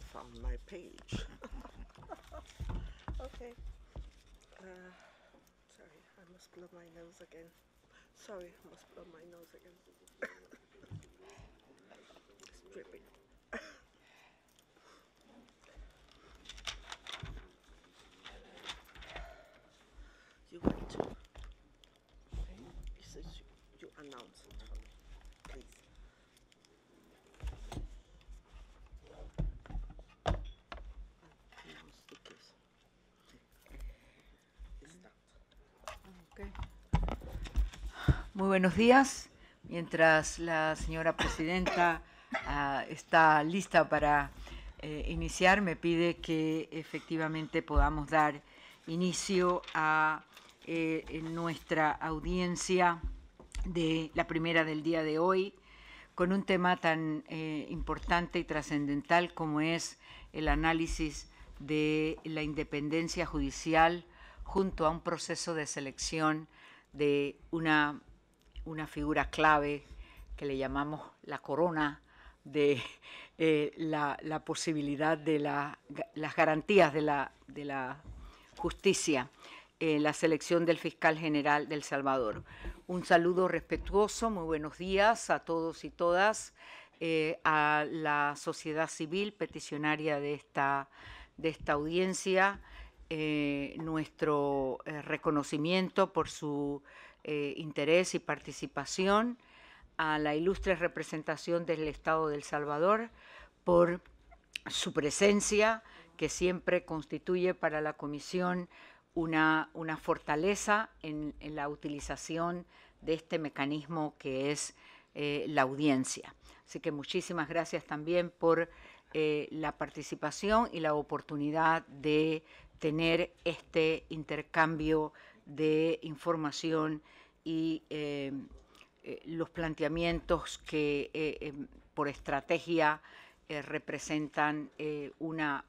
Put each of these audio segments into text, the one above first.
found my page. okay. Uh, sorry, I must blow my nose again. Sorry, I must blow my nose again. it's dripping. you went to. You said you, you announced it Muy buenos días. Mientras la señora presidenta ah, está lista para eh, iniciar, me pide que efectivamente podamos dar inicio a eh, nuestra audiencia de la primera del día de hoy con un tema tan eh, importante y trascendental como es el análisis de la independencia judicial junto a un proceso de selección de una una figura clave que le llamamos la corona de eh, la, posibilidad de las garantías de la, justicia la selección del fiscal general del Salvador. Un saludo respetuoso, muy buenos días a todos y todas, eh, a la sociedad civil peticionaria de esta, de esta audiencia, eh, nuestro reconocimiento por su eh, interés y participación a la ilustre representación del Estado del Salvador por su presencia que siempre constituye para la Comisión una, una fortaleza en, la utilización de este mecanismo que es eh, la audiencia. Así que muchísimas gracias también por eh, la participación y la oportunidad de tener este intercambio de información y eh, eh, los planteamientos que eh, por estrategia representan una,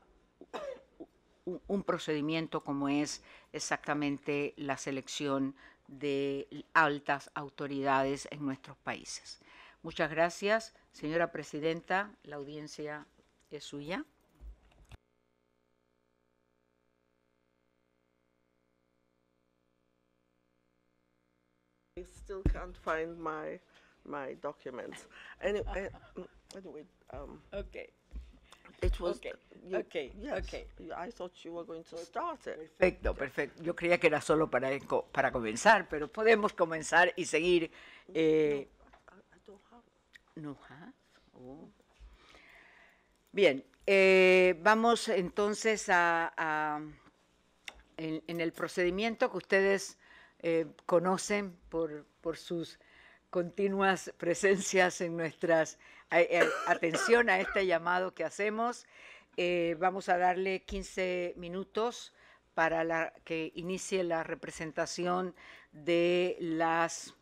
un procedimiento como es exactamente la selección de altas autoridades en nuestros países. Muchas gracias, señora presidenta. La audiencia es suya. I still can't find my my documents. Anyway, eh, mm, anyway. Um, okay. It was okay. You, okay. Yes, okay. I thought you were going to start it. Perfecto, perfecto. Yo creía que era solo para para comenzar, pero podemos comenzar y seguir. Eh, no, have. Oh. Bien, eh, vamos entonces a, a en, en, el procedimiento que ustedes eh, conocen por, sus continuas presencias en nuestras eh, atención a este llamado que hacemos. Eh, vamos a darle 15 minutos para que inicie la representación de las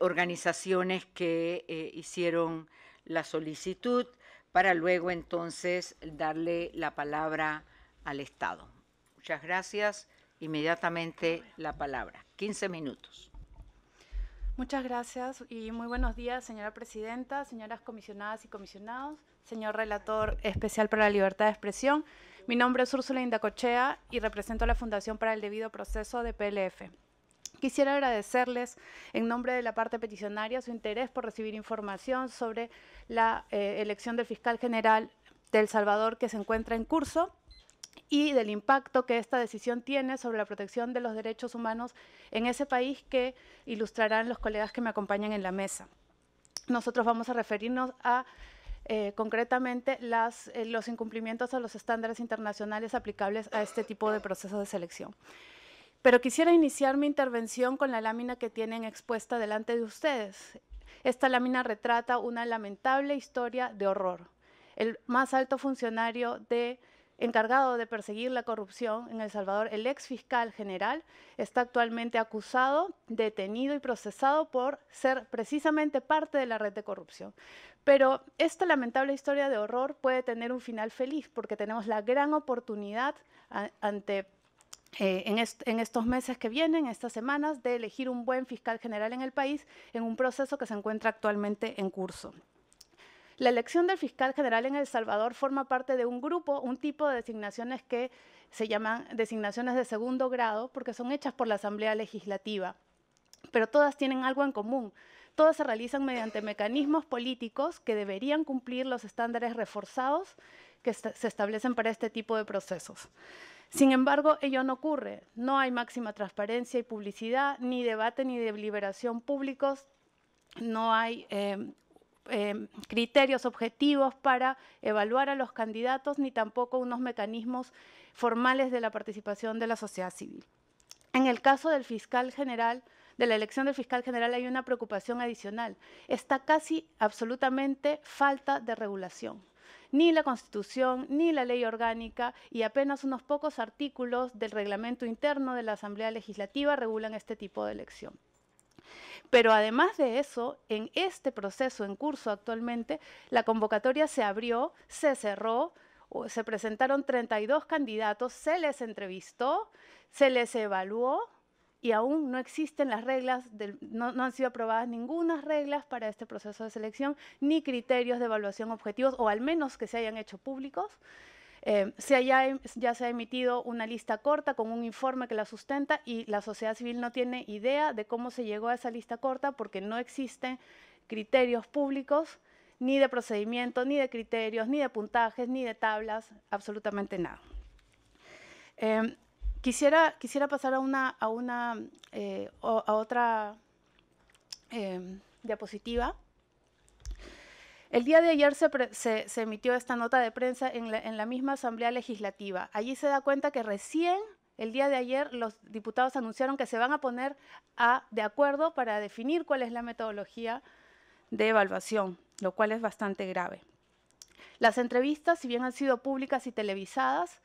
organizaciones que hicieron la solicitud para luego entonces darle la palabra al Estado. Muchas gracias inmediatamente la palabra. 15 minutos. Muchas gracias y muy buenos días, señora presidenta, señoras comisionadas y comisionados, señor relator especial para la libertad de expresión. Mi nombre es Úrsula Indacochea y represento a la Fundación para el Debido Proceso de PLF. Quisiera agradecerles en nombre de la parte peticionaria su interés por recibir información sobre la eh, elección del fiscal general de El Salvador que se encuentra en curso y del impacto que esta decisión tiene sobre la protección de los derechos humanos en ese país que ilustrarán los colegas que me acompañan en la mesa. Nosotros vamos a referirnos a eh, concretamente eh, los incumplimientos a los estándares internacionales aplicables a este tipo de procesos de selección. Pero quisiera iniciar mi intervención con la lámina que tienen expuesta delante de ustedes. Esta lámina retrata una lamentable historia de horror. El más alto funcionario de encargado de perseguir la corrupción en El Salvador, el ex fiscal general, está actualmente acusado, detenido y procesado por ser precisamente parte de la red de corrupción. Pero esta lamentable historia de horror puede tener un final feliz porque tenemos la gran oportunidad ante eh, en, en, estos meses que vienen, estas semanas, de elegir un buen fiscal general en el país en un proceso que se encuentra actualmente en curso. La elección del fiscal general en El Salvador forma parte de un grupo, un tipo de designaciones que se llaman designaciones de segundo grado porque son hechas por la Asamblea Legislativa, pero todas tienen algo en común. Todas se realizan mediante mecanismos políticos que deberían cumplir los estándares reforzados que se establecen para este tipo de procesos. Sin embargo, ello no ocurre. No hay máxima transparencia y publicidad, ni debate ni deliberación públicos. No hay eh, Em, criterios objetivos para evaluar a los candidatos ni tampoco unos mecanismos formales de la participación de la sociedad civil. En el caso del fiscal general, de la elección del fiscal general hay una preocupación adicional. Está casi absolutamente falta de regulación. Ni la Constitución, ni la ley orgánica y apenas unos pocos artículos del reglamento interno de la Asamblea Legislativa regulan este tipo de elección. Pero además de eso, en este proceso en curso actualmente, la convocatoria se abrió, se cerró, se presentaron 32 candidatos, se les entrevistó, se les evaluó y aún no existen las reglas, no, han sido aprobadas ninguna reglas para este proceso de selección, ni criterios de evaluación objetivos, o al menos que se hayan hecho públicos. Eh, se em, ya se ha emitido una lista corta con un informe que la sustenta y la sociedad civil no tiene idea de cómo se llegó a esa lista corta porque no existen criterios públicos, ni de procedimiento, ni de criterios, ni de puntajes, ni de tablas, absolutamente nada. Em, quisiera, pasar a una, a una eh, a otra em, diapositiva. El día de ayer se, emitió esta nota de prensa en la, misma Asamblea Legislativa. Allí se da cuenta que recién el día de ayer los diputados anunciaron que se van a poner a, de acuerdo para definir cuál es la metodología de evaluación, lo cual es bastante grave. Las entrevistas, si bien han sido públicas y televisadas,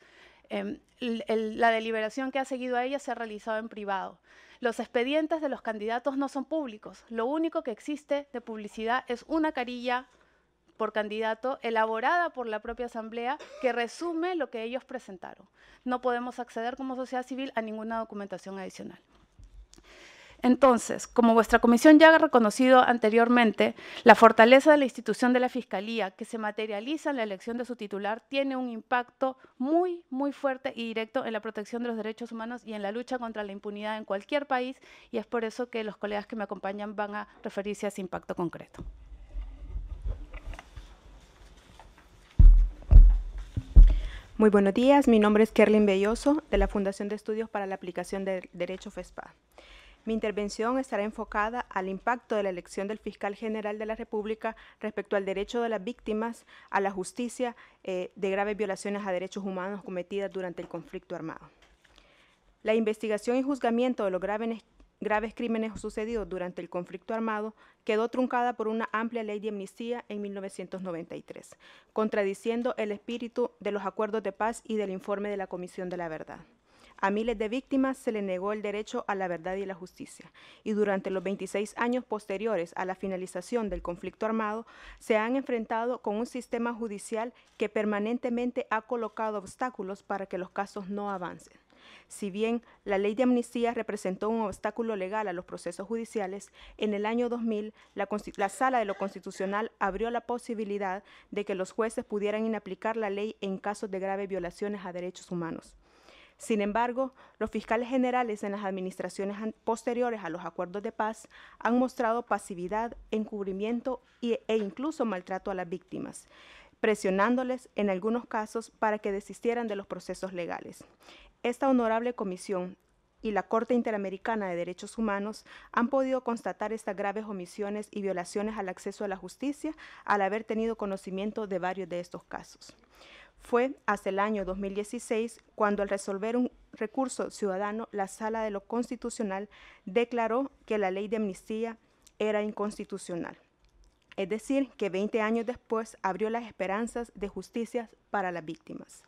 em, la deliberación que ha seguido a ellas se ha realizado en privado. Los expedientes de los candidatos no son públicos. Lo único que existe de publicidad es una carilla por candidato elaborada por la propia Asamblea que resume lo que ellos presentaron. No podemos acceder como sociedad civil a ninguna documentación adicional. Entonces, como vuestra comisión ya ha reconocido anteriormente, la fortaleza de la institución de la Fiscalía que se materializa en la elección de su titular tiene un impacto muy, muy fuerte y directo en la protección de los derechos humanos y en la lucha contra la impunidad en cualquier país y es por eso que los colegas que me acompañan van a referirse a ese impacto concreto. Muy buenos días, mi nombre es Kerlin Belloso de la Fundación de Estudios para la Aplicación del Derecho FESPA. Mi intervención estará enfocada al impacto de la elección del fiscal general de la República respecto al derecho de las víctimas a la justicia eh, de graves violaciones a derechos humanos cometidas durante el conflicto armado. La investigación y juzgamiento de los graves graves crímenes sucedidos durante el conflicto armado quedó truncada por una amplia ley de amnistía en 1993, contradiciendo el espíritu de los acuerdos de paz y del informe de la Comisión de la Verdad. A miles de víctimas se le negó el derecho a la verdad y la justicia, y durante los 26 años posteriores a la finalización del conflicto armado, se han enfrentado con un sistema judicial que permanentemente ha colocado obstáculos para que los casos no avancen. Si bien la ley de amnistía representó un obstáculo legal a los procesos judiciales, en el año 2000 la, Sala de lo Constitucional abrió la posibilidad de que los jueces pudieran inaplicar la ley en casos de graves violaciones a derechos humanos. Sin embargo, los fiscales generales en las administraciones posteriores a los acuerdos de paz han mostrado pasividad, encubrimiento e incluso maltrato a las víctimas presionándoles en algunos casos para que desistieran de los procesos legales. Esta honorable comisión y la Corte Interamericana de Derechos Humanos han podido constatar estas graves omisiones y violaciones al acceso a la justicia al haber tenido conocimiento de varios de estos casos. Fue hasta el año 2016 cuando al resolver un recurso ciudadano, la Sala de lo Constitucional declaró que la ley de amnistía era inconstitucional. Es decir, que 20 años después abrió las esperanzas de justicia para las víctimas.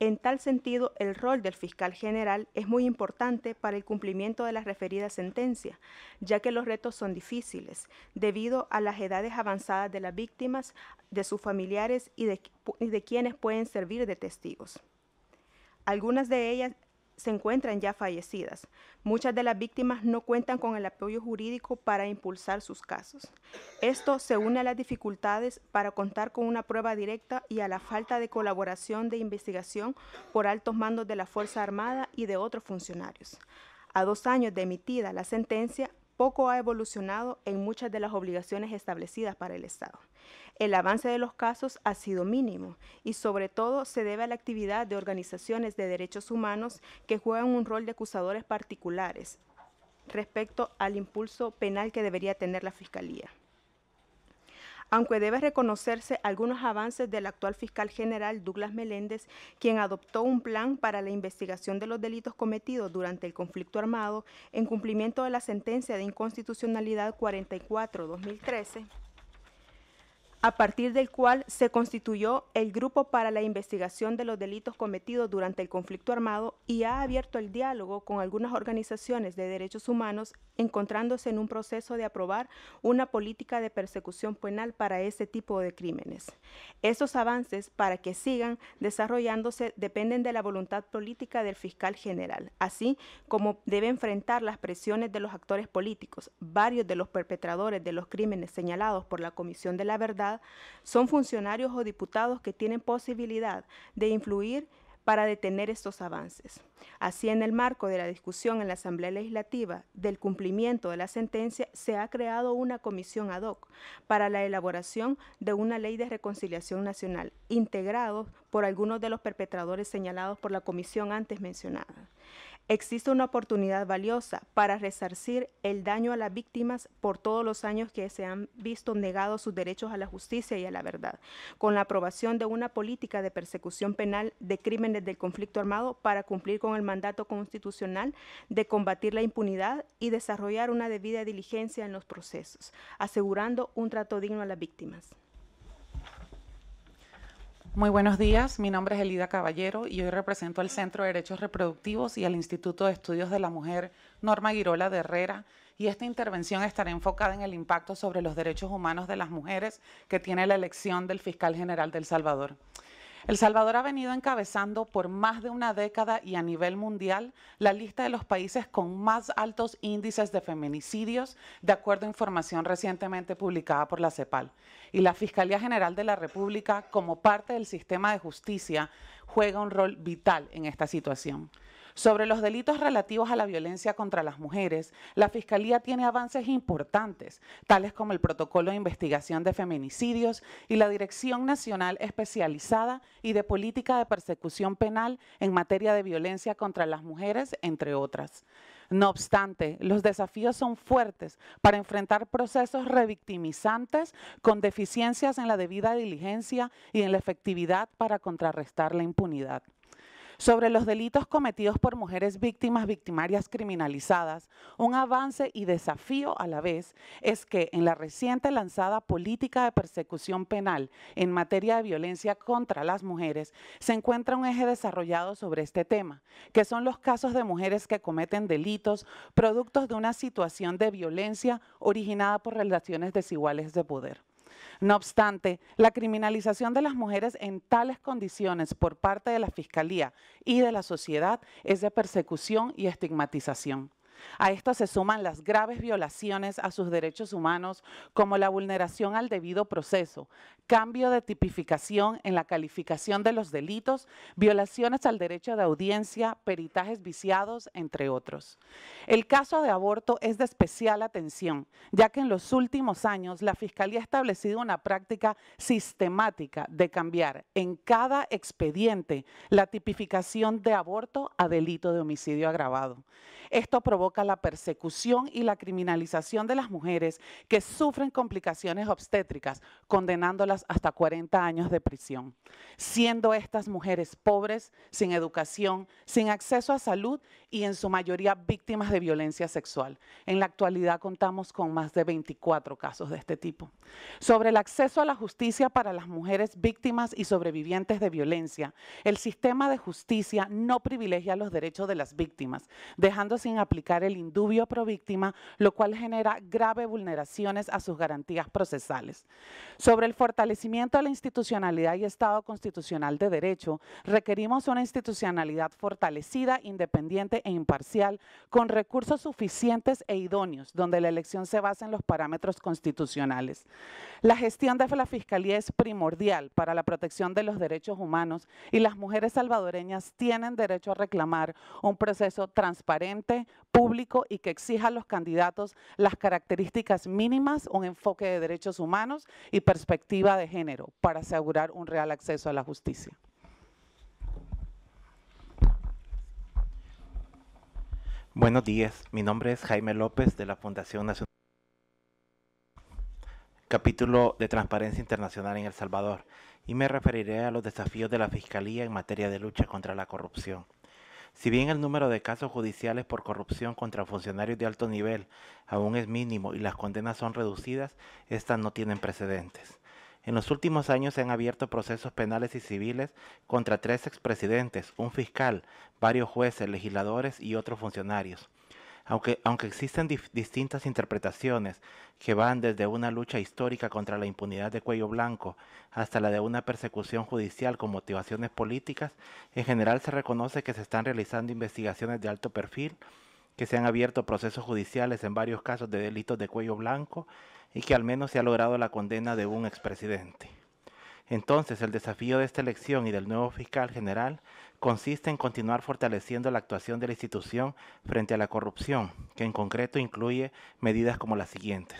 En tal sentido, el rol del fiscal general es muy importante para el cumplimiento de la referida sentencia, ya que los retos son difíciles debido a las edades avanzadas de las víctimas, de sus familiares y de, quienes pueden servir de testigos. Algunas de ellas se encuentran ya fallecidas. Muchas de las víctimas no cuentan con el apoyo jurídico para impulsar sus casos. Esto se une a las dificultades para contar con una prueba directa y a la falta de colaboración de investigación por altos mandos de la Fuerza Armada y de otros funcionarios. A dos años de emitida la sentencia, poco ha evolucionado en muchas de las obligaciones establecidas para el Estado. El avance de los casos ha sido mínimo y sobre todo se debe a la actividad de organizaciones de derechos humanos que juegan un rol de acusadores particulares respecto al impulso penal que debería tener la Fiscalía aunque debe reconocerse algunos avances del actual fiscal general Douglas Meléndez, quien adoptó un plan para la investigación de los delitos cometidos durante el conflicto armado en cumplimiento de la sentencia de inconstitucionalidad 44-2013 a partir del cual se constituyó el Grupo para la Investigación de los Delitos Cometidos durante el Conflicto Armado y ha abierto el diálogo con algunas organizaciones de derechos humanos, encontrándose en un proceso de aprobar una política de persecución penal para ese tipo de crímenes. Estos avances, para que sigan desarrollándose, dependen de la voluntad política del fiscal general, así como debe enfrentar las presiones de los actores políticos. Varios de los perpetradores de los crímenes señalados por la Comisión de la Verdad son funcionarios o diputados que tienen posibilidad de influir para detener estos avances. Así, en el marco de la discusión en la Asamblea Legislativa del cumplimiento de la sentencia, se ha creado una comisión ad hoc para la elaboración de una ley de reconciliación nacional, integrado por algunos de los perpetradores señalados por la comisión antes mencionada existe una oportunidad valiosa para resarcir el daño a las víctimas por todos los años que se han visto negados sus derechos a la justicia y a la verdad, con la aprobación de una política de persecución penal de crímenes del conflicto armado para cumplir con el mandato constitucional de combatir la impunidad y desarrollar una debida diligencia en los procesos, asegurando un trato digno a las víctimas. Muy buenos días, mi nombre es Elida Caballero y hoy represento al Centro de Derechos Reproductivos y al Instituto de Estudios de la Mujer Norma Guirola de Herrera y esta intervención estará enfocada en el impacto sobre los derechos humanos de las mujeres que tiene la elección del fiscal general del Salvador. El Salvador ha venido encabezando por más de una década y a nivel mundial la lista de los países con más altos índices de feminicidios, de acuerdo a información recientemente publicada por la CEPAL. Y la Fiscalía General de la República, como parte del sistema de justicia, juega un rol vital en esta situación. Sobre los delitos relativos a la violencia contra las mujeres, la Fiscalía tiene avances importantes, tales como el Protocolo de Investigación de Feminicidios y la Dirección Nacional Especializada y de Política de Persecución Penal en materia de violencia contra las mujeres, entre otras. No obstante, los desafíos son fuertes para enfrentar procesos revictimizantes con deficiencias en la debida diligencia y en la efectividad para contrarrestar la impunidad sobre los delitos cometidos por mujeres víctimas victimarias criminalizadas, un avance y desafío a la vez es que en la reciente lanzada política de persecución penal en materia de violencia contra las mujeres se encuentra un eje desarrollado sobre este tema, que son los casos de mujeres que cometen delitos productos de una situación de violencia originada por relaciones desiguales de poder. No obstante, la criminalización de las mujeres en tales condiciones por parte de la Fiscalía y de la sociedad es de persecución y estigmatización. A esto se suman las graves violaciones a sus derechos humanos, como la vulneración al debido proceso, cambio de tipificación en la calificación de los delitos, violaciones al derecho de audiencia, peritajes viciados, entre otros. El caso de aborto es de especial atención, ya que en los últimos años la Fiscalía ha establecido una práctica sistemática de cambiar en cada expediente la tipificación de aborto a delito de homicidio agravado. Esto provoca la persecución y la criminalización de las mujeres que sufren complicaciones obstétricas, condenándolas hasta 40 años de prisión, siendo estas mujeres pobres, sin educación, sin acceso a salud y en su mayoría víctimas de violencia sexual. En la actualidad contamos con más de 24 casos de este tipo. Sobre el acceso a la justicia para las mujeres víctimas y sobrevivientes de violencia, el sistema de justicia no privilegia los derechos de las víctimas, dejando sin aplicar el indubio pro víctima, lo cual genera graves vulneraciones a sus garantías procesales. Sobre el fortalecimiento de la institucionalidad y Estado constitucional de Derecho, requerimos una institucionalidad fortalecida, independiente e imparcial, con recursos suficientes e idóneos, donde la elección se basa en los parámetros constitucionales. La gestión de la Fiscalía es primordial para la protección de los derechos humanos y las mujeres salvadoreñas tienen derecho a reclamar un proceso transparente, público y que exija a los candidatos las características mínimas, un enfoque de derechos humanos y perspectiva de género para asegurar un real acceso a la justicia. Buenos días, mi nombre es Jaime López de la Fundación Nacional. Capítulo de Transparencia Internacional en El Salvador y me referiré a los desafíos de la Fiscalía en materia de lucha contra la corrupción. Si bien el número de casos judiciales por corrupción contra funcionarios de alto nivel aún es mínimo y las condenas son reducidas, estas no tienen precedentes. En los últimos años se han abierto procesos penales y civiles contra tres expresidentes, un fiscal, varios jueces, legisladores y otros funcionarios. Aunque, aunque existen distintas interpretaciones que van desde una lucha histórica contra la impunidad de cuello blanco hasta la de una persecución judicial con motivaciones políticas, en general se reconoce que se están realizando investigaciones de alto perfil, que se han abierto procesos judiciales en varios casos de delitos de cuello blanco y que al menos se ha logrado la condena de un expresidente. Entonces, el desafío de esta elección y del nuevo fiscal general consiste en continuar fortaleciendo la actuación de la institución frente a la corrupción, que en concreto incluye medidas como las siguientes.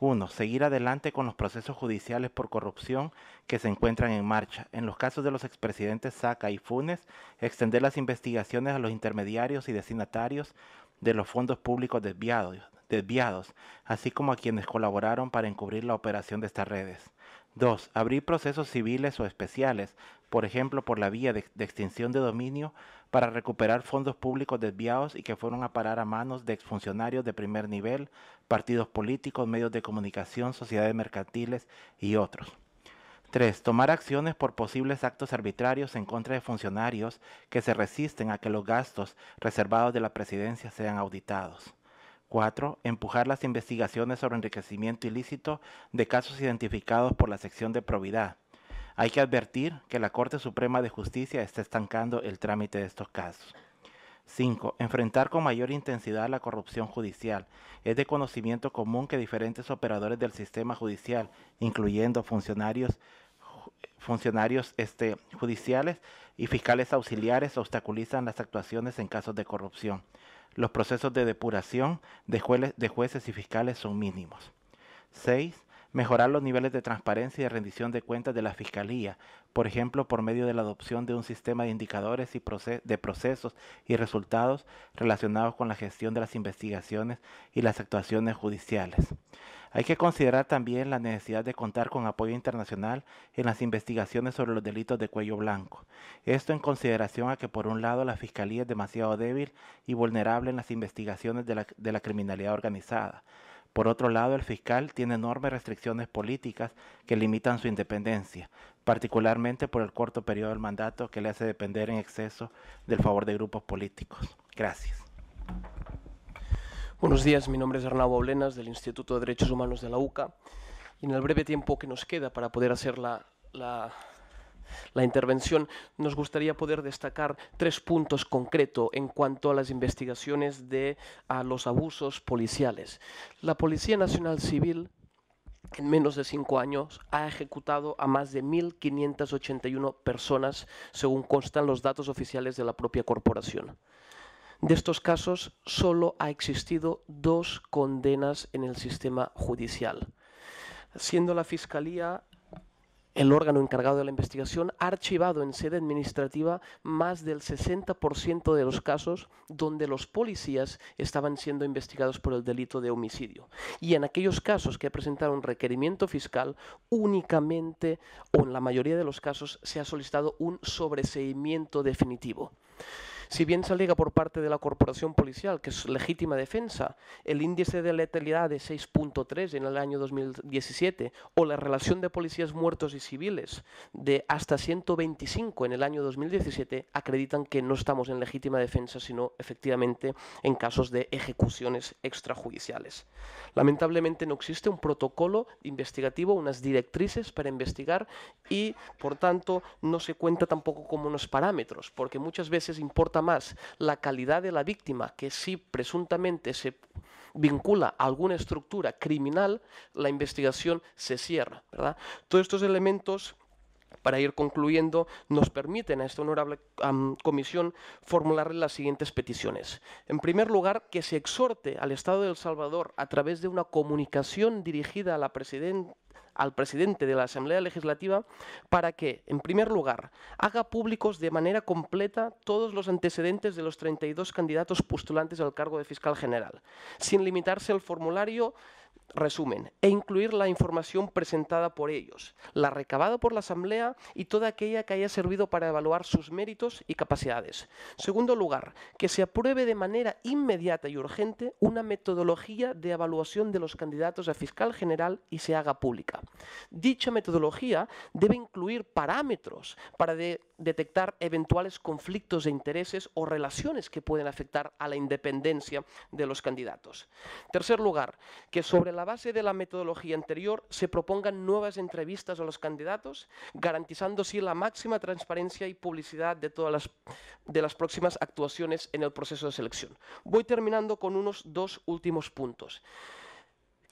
1. Seguir adelante con los procesos judiciales por corrupción que se encuentran en marcha. En los casos de los expresidentes Saca y Funes, extender las investigaciones a los intermediarios y destinatarios de los fondos públicos desviados, desviados, así como a quienes colaboraron para encubrir la operación de estas redes. 2. Abrir procesos civiles o especiales, por ejemplo por la vía de, extinción de dominio, para recuperar fondos públicos desviados y que fueron a parar a manos de exfuncionarios de primer nivel, partidos políticos, medios de comunicación, sociedades mercantiles y otros. 3. Tomar acciones por posibles actos arbitrarios en contra de funcionarios que se resisten a que los gastos reservados de la presidencia sean auditados. 4. Empujar las investigaciones sobre enriquecimiento ilícito de casos identificados por la sección de probidad. Hay que advertir que la Corte Suprema de Justicia está estancando el trámite de estos casos. 5. Enfrentar con mayor intensidad la corrupción judicial. Es de conocimiento común que diferentes operadores del sistema judicial, incluyendo funcionarios, funcionarios este, judiciales y fiscales auxiliares, obstaculizan las actuaciones en casos de corrupción los procesos de depuración de, jueces, y fiscales son mínimos. 6. Mejorar los niveles de transparencia y de rendición de cuentas de la Fiscalía, por ejemplo, por medio de la adopción de un sistema de indicadores y de procesos y resultados relacionados con la gestión de las investigaciones y las actuaciones judiciales. Hay que considerar también la necesidad de contar con apoyo internacional en las investigaciones sobre los delitos de cuello blanco. Esto en consideración a que por un lado la Fiscalía es demasiado débil y vulnerable en las investigaciones de la, criminalidad organizada. Por otro lado, el fiscal tiene enormes restricciones políticas que limitan su independencia, particularmente por el corto periodo del mandato que le hace depender en exceso del favor de grupos políticos. Gracias. Buenos días, mi nombre es Arnau Oblenas del Instituto de Derechos Humanos de la UCA y en el breve tiempo que nos queda para poder hacer la, intervención nos gustaría poder destacar tres puntos concretos en cuanto a las investigaciones de los abusos policiales. La Policía Nacional Civil en menos de cinco años ha ejecutado a más de 1.581 personas, según constan los datos oficiales de la propia corporación. De estos casos solo ha existido dos condenas en el sistema judicial, siendo la Fiscalía el órgano encargado de la investigación ha archivado en sede administrativa más del 60% de los casos donde los policías estaban siendo investigados por el delito de homicidio. Y en aquellos casos que presentaron requerimiento fiscal, únicamente o en la mayoría de los casos se ha solicitado un sobreseimiento definitivo. Si bien se alega por parte de la corporación policial que es legítima defensa el índice de letalidad de 6.3 en el año 2017 o la relación de policías muertos y civiles de hasta 125 en el año 2017 acreditan que no estamos en legítima defensa sino efectivamente en casos de ejecuciones extrajudiciales. Lamentablemente no existe un protocolo investigativo, unas directrices para investigar y por tanto no se cuenta tampoco como unos parámetros porque muchas veces importa más la calidad de la víctima, que si presuntamente se vincula a alguna estructura criminal, la investigación se cierra. ¿verdad? Todos estos elementos para ir concluyendo, nos permiten a esta honorable comisión formular las siguientes peticiones. En primer lugar, que se exhorte al Estado de El Salvador a través de una comunicación dirigida a la presidenta al presidente de la Asamblea Legislativa para que, en primer lugar, haga públicos de manera completa todos los antecedentes de los 32 candidatos postulantes al cargo de fiscal general, sin limitarse al formulario Resumen, e incluir la información presentada por ellos, la recabada por la Asamblea y toda aquella que haya servido para evaluar sus méritos y capacidades. Segundo lugar, que se apruebe de manera inmediata y urgente una metodología de evaluación de los candidatos a fiscal general y se haga pública. Dicha metodología debe incluir parámetros para detectar eventuales conflictos de intereses o relaciones que pueden afectar a la independencia de los candidatos. Tercer lugar, que sobre sobre la base de la metodología anterior, se propongan nuevas entrevistas a los candidatos, garantizando así la máxima transparencia y publicidad de todas las, de las próximas actuaciones en el proceso de selección. Voy terminando con unos dos últimos puntos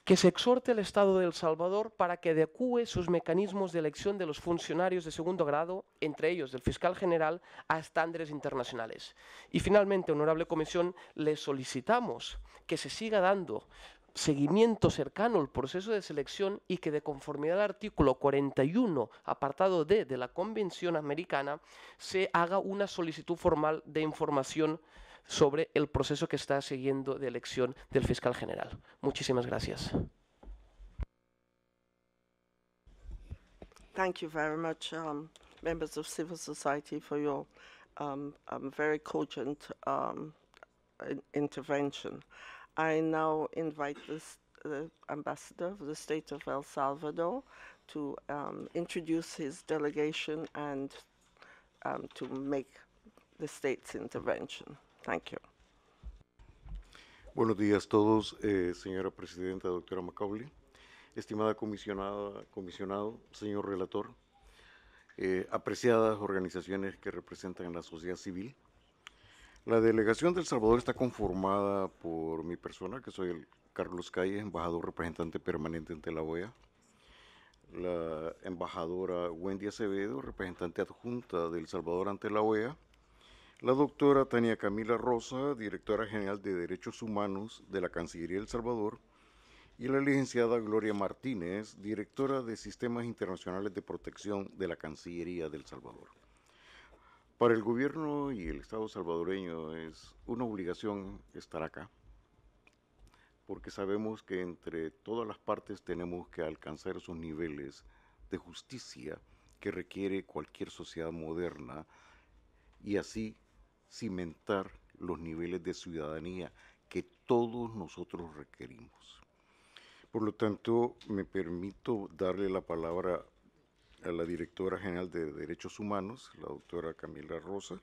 que se exhorte al Estado de El Salvador para que adecue sus mecanismos de elección de los funcionarios de segundo grado, entre ellos del fiscal general, a estándares internacionales. Y finalmente, honorable comisión, le solicitamos que se siga dando seguimiento cercano al proceso de selección y que de conformidad al artículo 41, apartado D de la Convención Americana, se haga una solicitud formal de información sobre el proceso que está siguiendo de elección del fiscal general. Muchísimas gracias. Thank civil I now invite this, the ambassador of the state of El Salvador to um, introduce his delegation and um, to make the state's intervention. Thank you. Buenos días a todos, eh, señora presidenta, doctora Macaulay, estimada comisionada, comisionado, señor relator, eh, apreciadas organizaciones que representan a la sociedad civil, la delegación del Salvador está conformada por mi persona, que soy el Carlos Calle, embajador representante permanente ante la OEA, la embajadora Wendy Acevedo, representante adjunta del Salvador ante la OEA, la doctora Tania Camila Rosa, directora general de Derechos Humanos de la Cancillería del Salvador, y la licenciada Gloria Martínez, directora de Sistemas Internacionales de Protección de la Cancillería del Salvador. Para el gobierno y el Estado salvadoreño es una obligación estar acá, porque sabemos que entre todas las partes tenemos que alcanzar esos niveles de justicia que requiere cualquier sociedad moderna y así cimentar los niveles de ciudadanía que todos nosotros requerimos. Por lo tanto, me permito darle la palabra a la directora general de Derechos Humanos, la doctora Camila Rosa,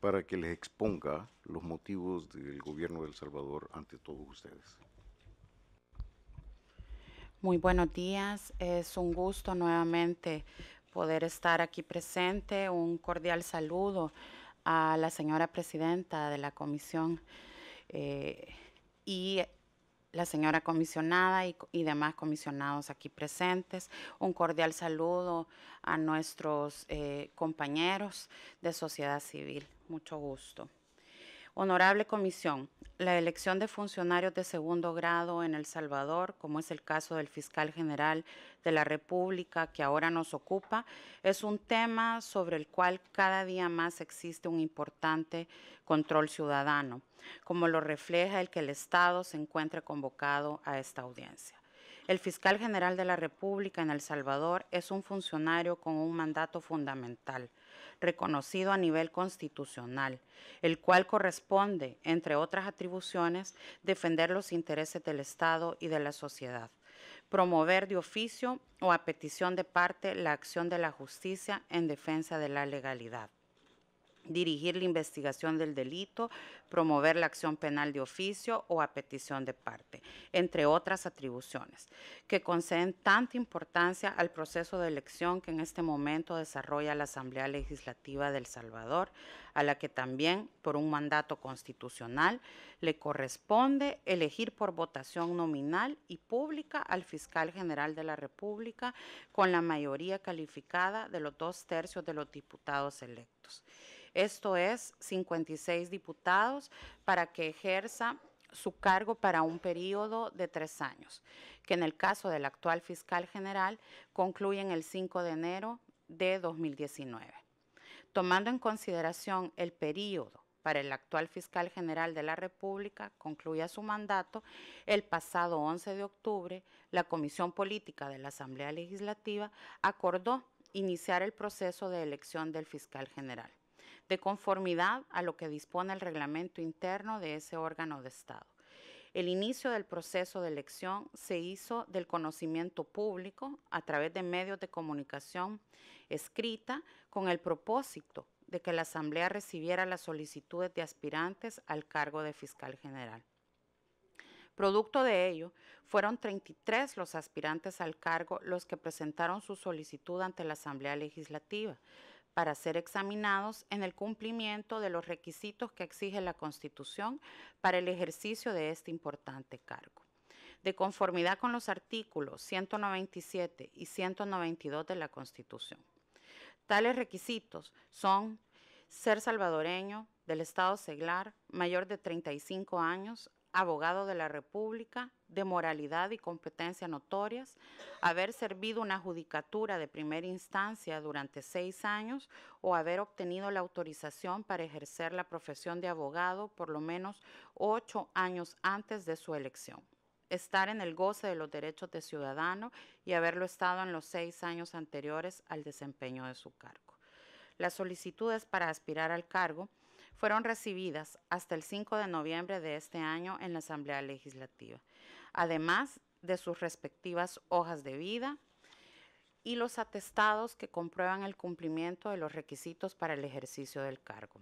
para que les exponga los motivos del gobierno de El Salvador ante todos ustedes. Muy buenos días, es un gusto nuevamente poder estar aquí presente. Un cordial saludo a la señora presidenta de la comisión eh, y la señora comisionada y, demás comisionados aquí presentes. Un cordial saludo a nuestros eh, compañeros de sociedad civil. Mucho gusto. Honorable Comisión, la elección de funcionarios de segundo grado en El Salvador, como es el caso del fiscal general de la República que ahora nos ocupa, es un tema sobre el cual cada día más existe un importante control ciudadano, como lo refleja el que el Estado se encuentre convocado a esta audiencia. El fiscal general de la República en El Salvador es un funcionario con un mandato fundamental – reconocido a nivel constitucional, el cual corresponde, entre otras atribuciones, defender los intereses del Estado y de la sociedad promover de oficio o a petición de parte la acción de la justicia en defensa de la legalidad dirigir la investigación del delito, promover la acción penal de oficio o a petición de parte, entre otras atribuciones, que conceden tanta importancia al proceso de elección que en este momento desarrolla la Asamblea Legislativa del Salvador, a la que también, por un mandato constitucional, le corresponde elegir por votación nominal y pública al fiscal general de la República con la mayoría calificada de los dos tercios de los diputados electos esto es 56 diputados, para que ejerza su cargo para un periodo de tres años, que en el caso del actual fiscal general concluye en el 5 de enero de 2019. Tomando en consideración el periodo para el actual fiscal general de la República concluya su mandato el pasado 11 de octubre, la Comisión Política de la Asamblea Legislativa acordó iniciar el proceso de elección del fiscal general de conformidad a lo que dispone el reglamento interno de ese órgano de Estado. El inicio del proceso de elección se hizo del conocimiento público a través de medios de comunicación escrita con el propósito de que la Asamblea recibiera las solicitudes de aspirantes al cargo de fiscal general. Producto de ello, fueron 33 los aspirantes al cargo los que presentaron su solicitud ante la Asamblea Legislativa, para ser examinados en el cumplimiento de los requisitos que exige la Constitución para el ejercicio de este importante cargo. De conformidad con los artículos 197 y 192 de la Constitución. Tales requisitos son ser salvadoreño, del Estado seglar, mayor de 35 años, abogado de la República, de moralidad y competencia notorias, haber servido una judicatura de primera instancia durante seis años o haber obtenido la autorización para ejercer la profesión de abogado por lo menos ocho años antes de su elección estar en el goce de los derechos de ciudadano y haberlo estado en los seis años anteriores al desempeño de su cargo. Las solicitudes para aspirar al cargo fueron recibidas hasta el 5 de noviembre de este año en la Asamblea Legislativa, además de sus respectivas hojas de vida y los atestados que comprueban el cumplimiento de los requisitos para el ejercicio del cargo.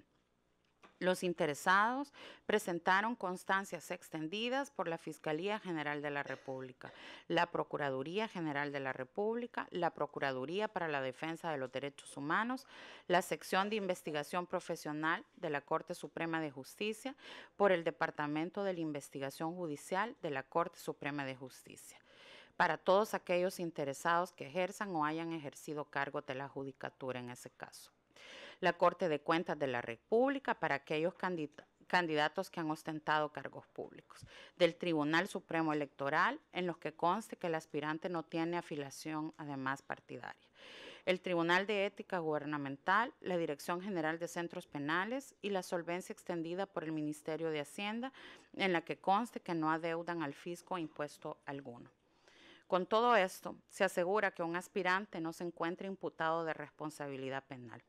Los interesados presentaron constancias extendidas por la Fiscalía General de la República, la Procuraduría General de la República, la Procuraduría para la Defensa de los Derechos Humanos, la Sección de Investigación Profesional de la Corte Suprema de Justicia, por el Departamento de la Investigación Judicial de la Corte Suprema de Justicia para todos aquellos interesados que ejerzan o hayan ejercido cargos de la judicatura en ese caso la Corte de Cuentas de la República para aquellos candidatos que han ostentado cargos públicos, del Tribunal Supremo Electoral, en los que conste que el aspirante no tiene afiliación además partidaria, el Tribunal de Ética Gubernamental, la Dirección General de Centros Penales y la solvencia extendida por el Ministerio de Hacienda, en la que conste que no adeudan al fisco impuesto alguno. Con todo esto, se asegura que un aspirante no se encuentre imputado de responsabilidad penal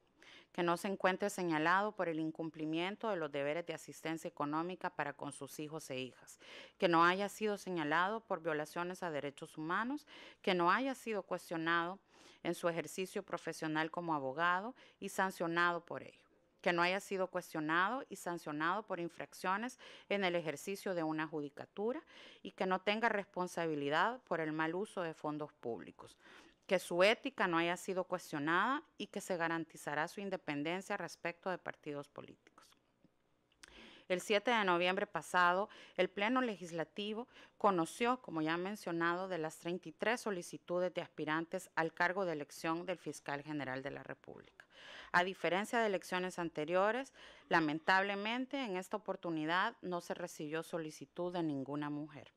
que no se encuentre señalado por el incumplimiento de los deberes de asistencia económica para con sus hijos e hijas, que no haya sido señalado por violaciones a derechos humanos, que no haya sido cuestionado en su ejercicio profesional como abogado y sancionado por ello que no haya sido cuestionado y sancionado por infracciones en el ejercicio de una judicatura y que no tenga responsabilidad por el mal uso de fondos públicos que su ética no haya sido cuestionada y que se garantizará su independencia respecto de partidos políticos. El 7 de noviembre pasado, el Pleno Legislativo conoció, como ya he mencionado, de las 33 solicitudes de aspirantes al cargo de elección del Fiscal General de la República. A diferencia de elecciones anteriores, lamentablemente en esta oportunidad no se recibió solicitud de ninguna mujer,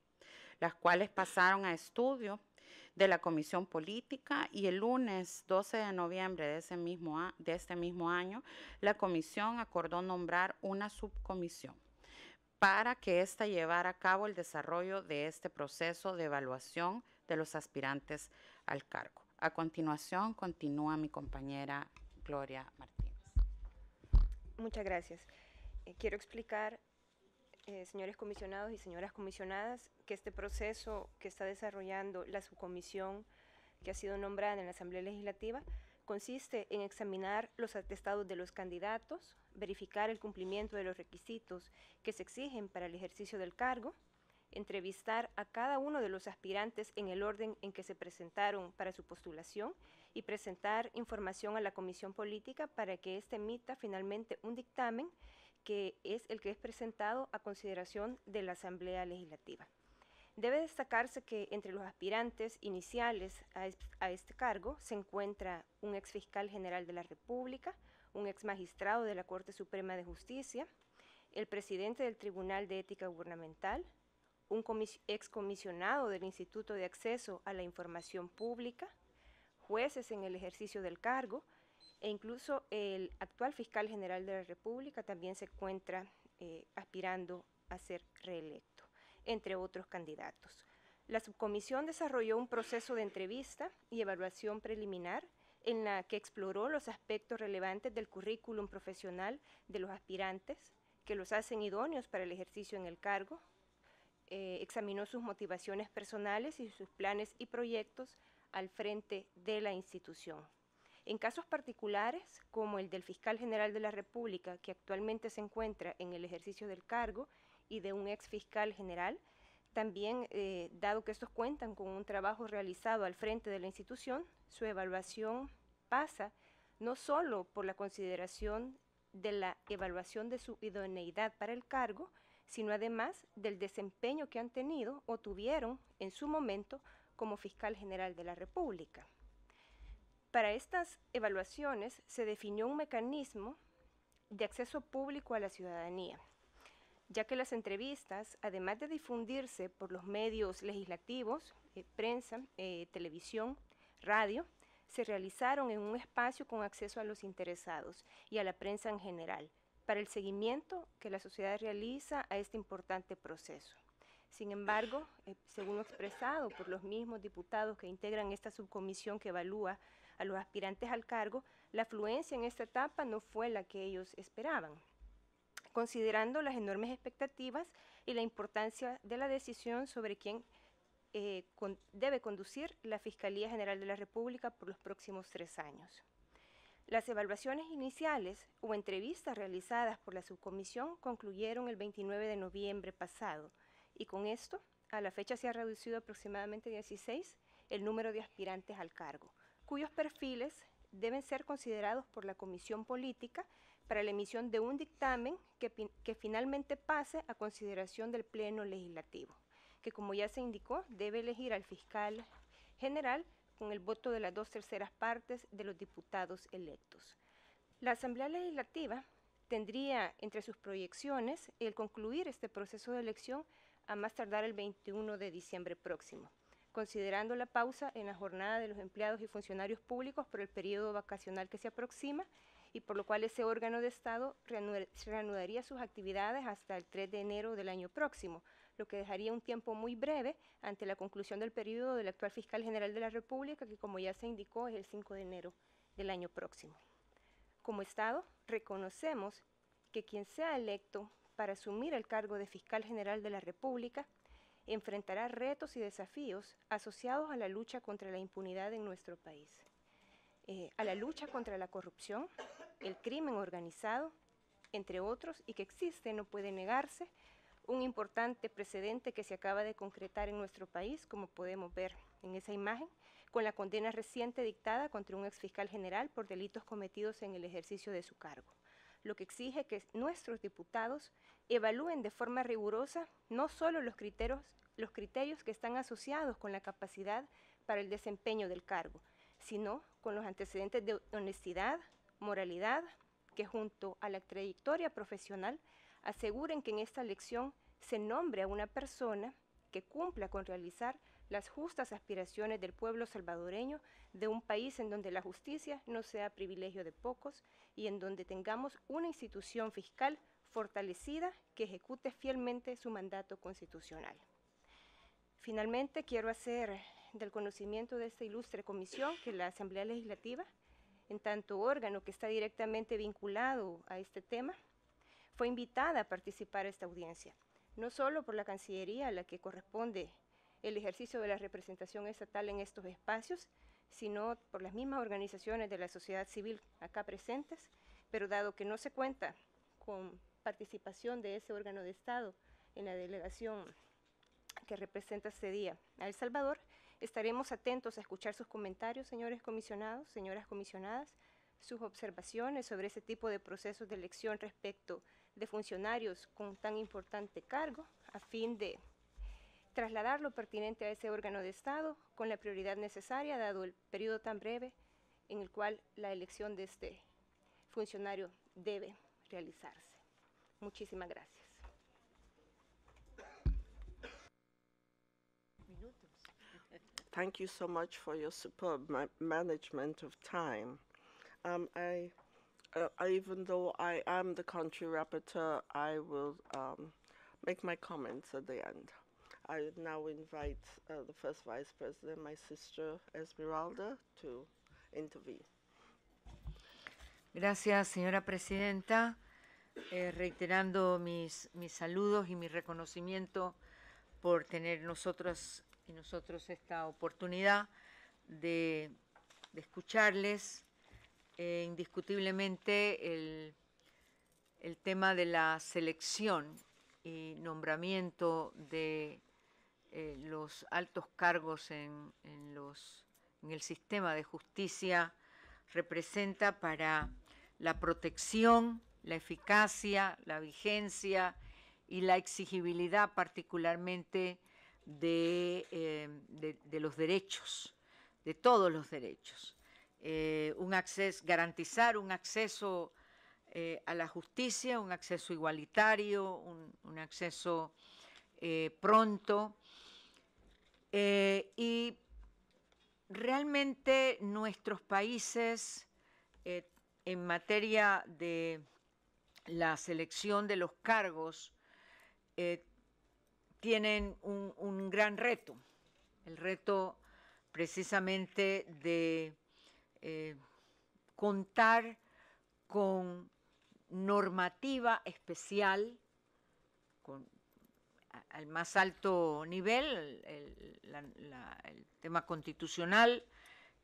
las cuales pasaron a estudio de la Comisión Política y el lunes 12 de noviembre de, ese mismo de este mismo año, la Comisión acordó nombrar una subcomisión para que ésta llevara a cabo el desarrollo de este proceso de evaluación de los aspirantes al cargo. A continuación, continúa mi compañera Gloria Martínez. Muchas gracias. Eh, quiero explicar eh, señores comisionados y señoras comisionadas, que este proceso que está desarrollando la subcomisión que ha sido nombrada en la Asamblea Legislativa consiste en examinar los atestados de los candidatos, verificar el cumplimiento de los requisitos que se exigen para el ejercicio del cargo, entrevistar a cada uno de los aspirantes en el orden en que se presentaron para su postulación y presentar información a la comisión política para que ésta emita finalmente un dictamen que es el que es presentado a consideración de la Asamblea Legislativa. Debe destacarse que entre los aspirantes iniciales a, este cargo se encuentra un ex fiscal general de la República, un ex magistrado de la Corte Suprema de Justicia, el presidente del Tribunal de Ética Gubernamental, un ex comisionado del Instituto de Acceso a la Información Pública, jueces en el ejercicio del cargo, e incluso el actual fiscal general de la República también se encuentra eh, aspirando a ser reelecto, entre otros candidatos. La subcomisión desarrolló un proceso de entrevista y evaluación preliminar en la que exploró los aspectos relevantes del currículum profesional de los aspirantes que los hacen idóneos para el ejercicio en el cargo, eh, examinó sus motivaciones personales y sus planes y proyectos al frente de la institución. En casos particulares, como el del fiscal general de la República, que actualmente se encuentra en el ejercicio del cargo, y de un ex fiscal general, también, eh, dado que estos cuentan con un trabajo realizado al frente de la institución, su evaluación pasa no solo por la consideración de la evaluación de su idoneidad para el cargo, sino además del desempeño que han tenido o tuvieron en su momento como fiscal general de la República. Para estas evaluaciones se definió un mecanismo de acceso público a la ciudadanía, ya que las entrevistas, además de difundirse por los medios legislativos, eh, prensa, eh, televisión, radio, se realizaron en un espacio con acceso a los interesados y a la prensa en general, para el seguimiento que la sociedad realiza a este importante proceso. Sin embargo, eh, según expresado por los mismos diputados que integran esta subcomisión que evalúa a los aspirantes al cargo, la afluencia en esta etapa no fue la que ellos esperaban. Considerando las enormes expectativas y la importancia de la decisión sobre quién eh, debe conducir la Fiscalía General de la República por los próximos tres años. Las evaluaciones iniciales o entrevistas realizadas por la subcomisión concluyeron el 29 de noviembre pasado y con esto a la fecha se ha reducido aproximadamente 16 el número de aspirantes al cargo, cuyos perfiles deben ser considerados por la Comisión Política para la emisión de un dictamen que, finalmente pase a consideración del Pleno Legislativo, que como ya se indicó, debe elegir al fiscal general con el voto de las dos terceras partes de los diputados electos. La Asamblea Legislativa tendría entre sus proyecciones el concluir este proceso de elección a más tardar el 21 de diciembre próximo considerando la pausa en la jornada de los empleados y funcionarios públicos por el periodo vacacional que se aproxima y por lo cual ese órgano de Estado reanudaría sus actividades hasta el 3 de enero del año próximo, lo que dejaría un tiempo muy breve ante la conclusión del periodo del actual fiscal general de la República, que como ya se indicó es el 5 de enero del año próximo. Como Estado, reconocemos que quien sea electo para asumir el cargo de fiscal general de la República enfrentará retos y desafíos asociados a la lucha contra la impunidad en nuestro país, eh, a la lucha contra la corrupción, el crimen organizado, entre otros, y que existe, no puede negarse, un importante precedente que se acaba de concretar en nuestro país, como podemos ver en esa imagen, con la condena reciente dictada contra un exfiscal general por delitos cometidos en el ejercicio de su cargo lo que exige que nuestros diputados evalúen de forma rigurosa no solo los criterios, los criterios que están asociados con la capacidad para el desempeño del cargo, sino con los antecedentes de honestidad, moralidad, que junto a la trayectoria profesional aseguren que en esta elección se nombre a una persona que cumpla con realizar las justas aspiraciones del pueblo salvadoreño de un país en donde la justicia no sea privilegio de pocos y en donde tengamos una institución fiscal fortalecida que ejecute fielmente su mandato constitucional. Finalmente, quiero hacer del conocimiento de esta ilustre comisión que la Asamblea Legislativa, en tanto órgano que está directamente vinculado a este tema, fue invitada a participar a esta audiencia, no solo por la Cancillería a la que corresponde el ejercicio de la representación estatal en estos espacios, sino por las mismas organizaciones de la sociedad civil acá presentes, pero dado que no se cuenta con participación de ese órgano de Estado en la delegación que representa este día a El Salvador, estaremos atentos a escuchar sus comentarios, señores comisionados, señoras comisionadas, sus observaciones sobre ese tipo de procesos de elección respecto de funcionarios con tan importante cargo, a fin de trasladar lo pertinente a ese órgano de Estado con la prioridad necesaria, dado el periodo tan breve en el cual la elección de este funcionario debe realizarse. Muchísimas gracias. Thank you so much for your superb ma management of time. Um, I, uh, I, even though I am the country rapporteur, I will um, make my comments at the end. I now invite uh, the first vice Esmeralda, to intervene. Gracias, señora presidenta. Eh, reiterando mis, mis saludos y mi reconocimiento por tener nosotros y nosotros esta oportunidad de, escucharles. Eh, indiscutiblemente el tema de la selección y nombramiento de eh, los altos cargos en, el sistema de justicia representa para la protección, la eficacia, la vigencia y la exigibilidad particularmente de, eh, los derechos, de todos los derechos. Eh, un garantizar un acceso a la justicia, un acceso igualitario, un acceso pronto eh, y realmente nuestros países eh, en materia de la selección de los cargos eh, tienen un, gran reto, el reto precisamente de contar con normativa especial al más alto nivel, el, tema constitucional,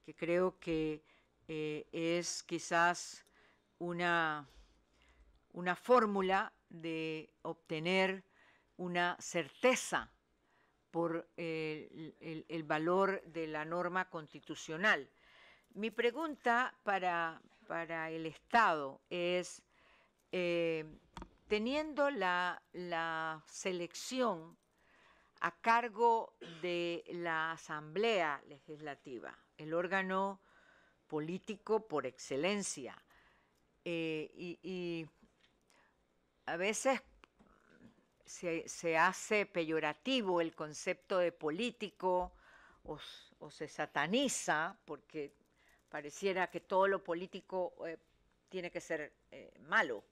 que creo que eh, es quizás una, una fórmula de obtener una certeza por eh, el, valor de la norma constitucional. Mi pregunta para, el Estado es, eh, teniendo la, selección a cargo de la Asamblea Legislativa, el órgano político por excelencia. Eh, y, a veces se, hace peyorativo el concepto de político o, se sataniza porque pareciera que todo lo político eh, tiene que ser eh, malo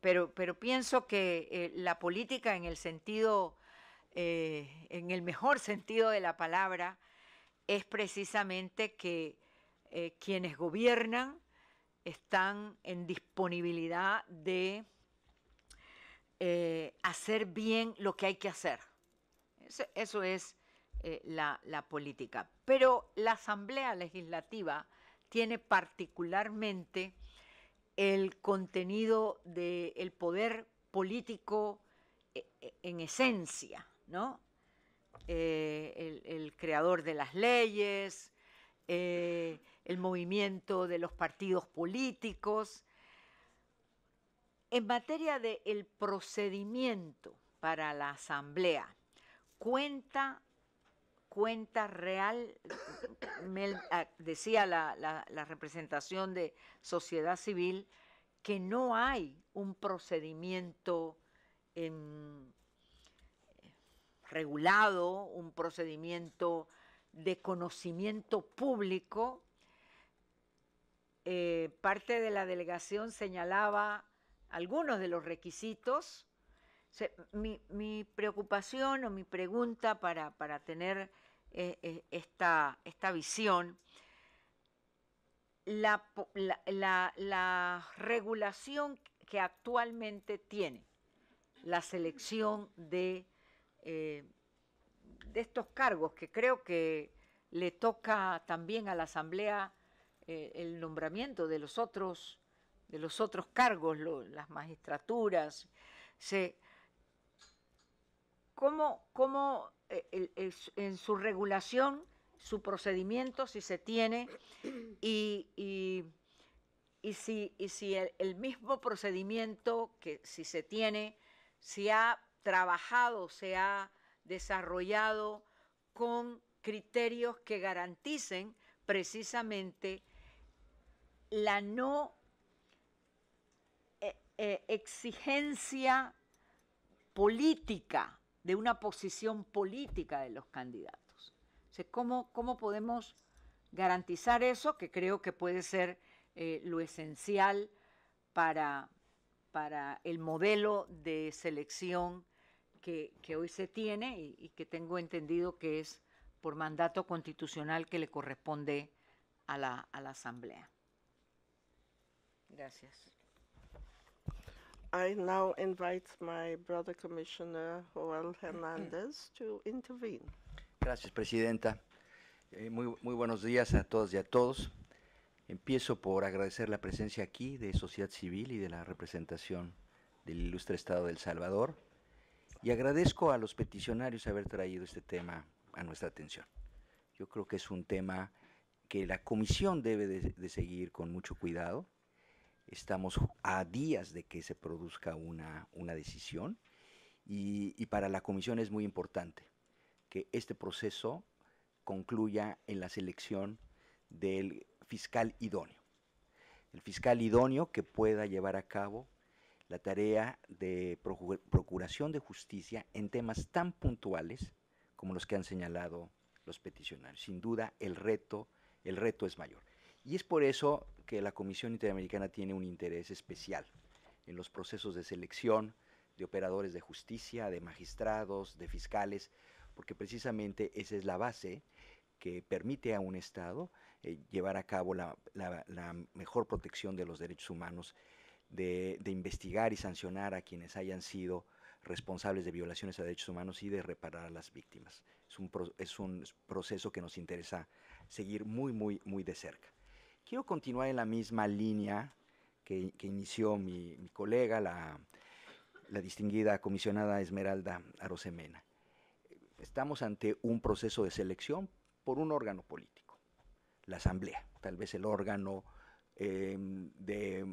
pero, pienso que eh, la política en el sentido, eh, en el mejor sentido de la palabra, es precisamente que eh, quienes gobiernan están en disponibilidad de hacer bien lo que hay que hacer. Eso, es la política. Pero la Asamblea Legislativa tiene particularmente el contenido del poder político e, e, en esencia, ¿no? Eh, el, creador de las leyes, eh, el movimiento de los partidos políticos. En materia del procedimiento para la Asamblea, cuenta cuenta real, ah, decía la, representación de sociedad civil, que no hay un procedimiento em, regulado, un procedimiento de conocimiento público. Eh, parte de la delegación señalaba algunos de los requisitos. mi, preocupación o mi pregunta para, para tener eh, eh, esta, esta, visión, la, regulación que actualmente tiene la selección de, eh, de, estos cargos, que creo que le toca también a la Asamblea el nombramiento de los otros, de los otros cargos, las magistraturas. Se, cómo, eh, en su regulación, su procedimiento, si se tiene, y, y, si, el, mismo procedimiento que si se tiene, se ha trabajado, se ha desarrollado con criterios que garanticen precisamente la no eh, eh, exigencia política de una posición política de los candidatos. ¿cómo, podemos garantizar eso? Que creo que puede ser eh, lo esencial para, para el modelo de selección que, hoy se tiene y, que tengo entendido que es por mandato constitucional que le corresponde a la, a la Asamblea. Gracias. I now invite my brother commissioner Joel Hernández to intervene. Gracias, presidenta. Eh, muy, buenos días a todas y a todos. Empiezo por agradecer la presencia aquí de sociedad civil y de la representación del ilustre Estado del Salvador y agradezco a los peticionarios haber traído este tema a nuestra atención. Yo creo que es un tema que la comisión debe de seguir con mucho cuidado estamos a días de que se produzca una, decisión y, para la comisión es muy importante que este proceso concluya en la selección del fiscal idóneo. El fiscal idóneo que pueda llevar a cabo la tarea de procuración de justicia en temas tan puntuales como los que han señalado los peticionarios. Sin duda, el reto, el reto es mayor. Y es por eso que la Comisión Interamericana tiene un interés especial en los procesos de selección de operadores de justicia, de magistrados, de fiscales, porque precisamente esa es la base que permite a un Estado eh, llevar a cabo la, mejor protección de los derechos humanos, de, investigar y sancionar a quienes hayan sido responsables de violaciones a derechos humanos y de reparar a las víctimas. Es un, es un proceso que nos interesa seguir muy, muy, muy de cerca. Quiero continuar en la misma línea que, inició mi, colega, la, distinguida comisionada Esmeralda Arosemena. Estamos ante un proceso de selección por un órgano político, la Asamblea, tal vez el órgano em, de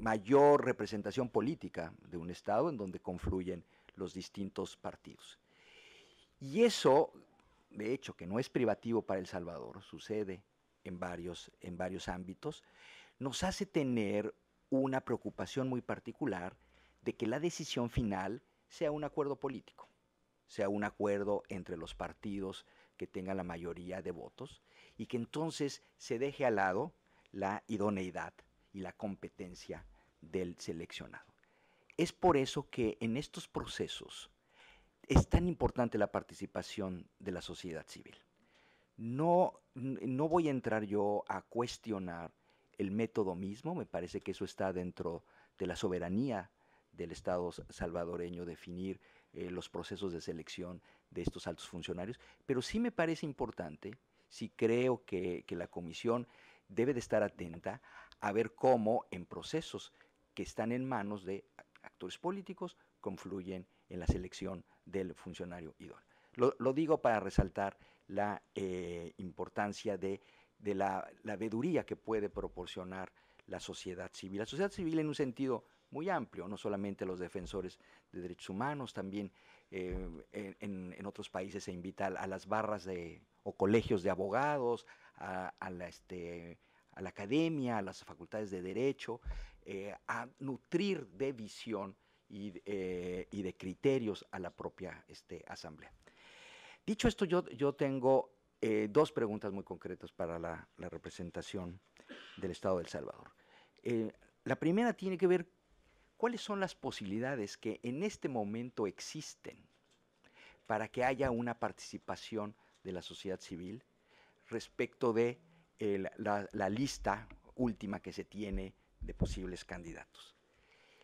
mayor representación política de un Estado en donde confluyen los distintos partidos. Y eso, de hecho, que no es privativo para El Salvador, sucede en varios, en varios ámbitos, nos hace tener una preocupación muy particular de que la decisión final sea un acuerdo político, sea un acuerdo entre los partidos que tengan la mayoría de votos y que entonces se deje al lado la idoneidad y la competencia del seleccionado. Es por eso que en estos procesos es tan importante la participación de la sociedad civil. No no voy a entrar yo a cuestionar el método mismo, me parece que eso está dentro de la soberanía del Estado salvadoreño definir eh, los procesos de selección de estos altos funcionarios, pero sí me parece importante, sí creo que, la Comisión debe de estar atenta a ver cómo en procesos que están en manos de actores políticos confluyen en la selección del funcionario idóneo. lo digo para resaltar la eh, importancia de, la, la, veeduría que puede proporcionar la sociedad civil. La sociedad civil en un sentido muy amplio, no solamente los defensores de derechos humanos, también eh, en, otros países se invita a, las barras de, o colegios de abogados, a, la, este, a la academia, a las facultades de derecho, eh, a nutrir de visión y, de criterios a la propia este, asamblea. Dicho esto, yo, tengo eh, dos preguntas muy concretas para la, representación del Estado de El Salvador. Eh, la primera tiene que ver cuáles son las posibilidades que en este momento existen para que haya una participación de la sociedad civil respecto de eh, la lista última que se tiene de posibles candidatos.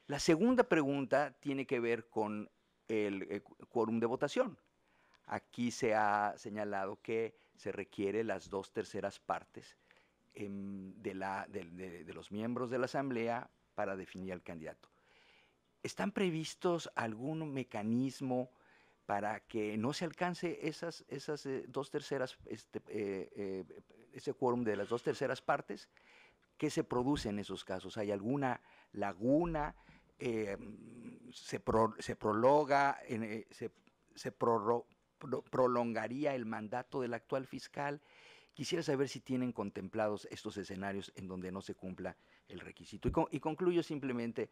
La segunda pregunta tiene que ver con el quórum de votación. Aquí se ha señalado que se requiere las dos terceras partes em, de, los miembros de la Asamblea para definir al candidato. ¿Están previstos algún mecanismo para que no se alcance esas, esas eh, dos terceras, este, eh, eh, ese quórum de las dos terceras partes? ¿Qué se produce en esos casos? ¿Hay alguna laguna? se, se, prologa, se, prolongaría el mandato del actual fiscal. Quisiera saber si tienen contemplados estos escenarios en donde no se cumpla el requisito. Y, concluyo simplemente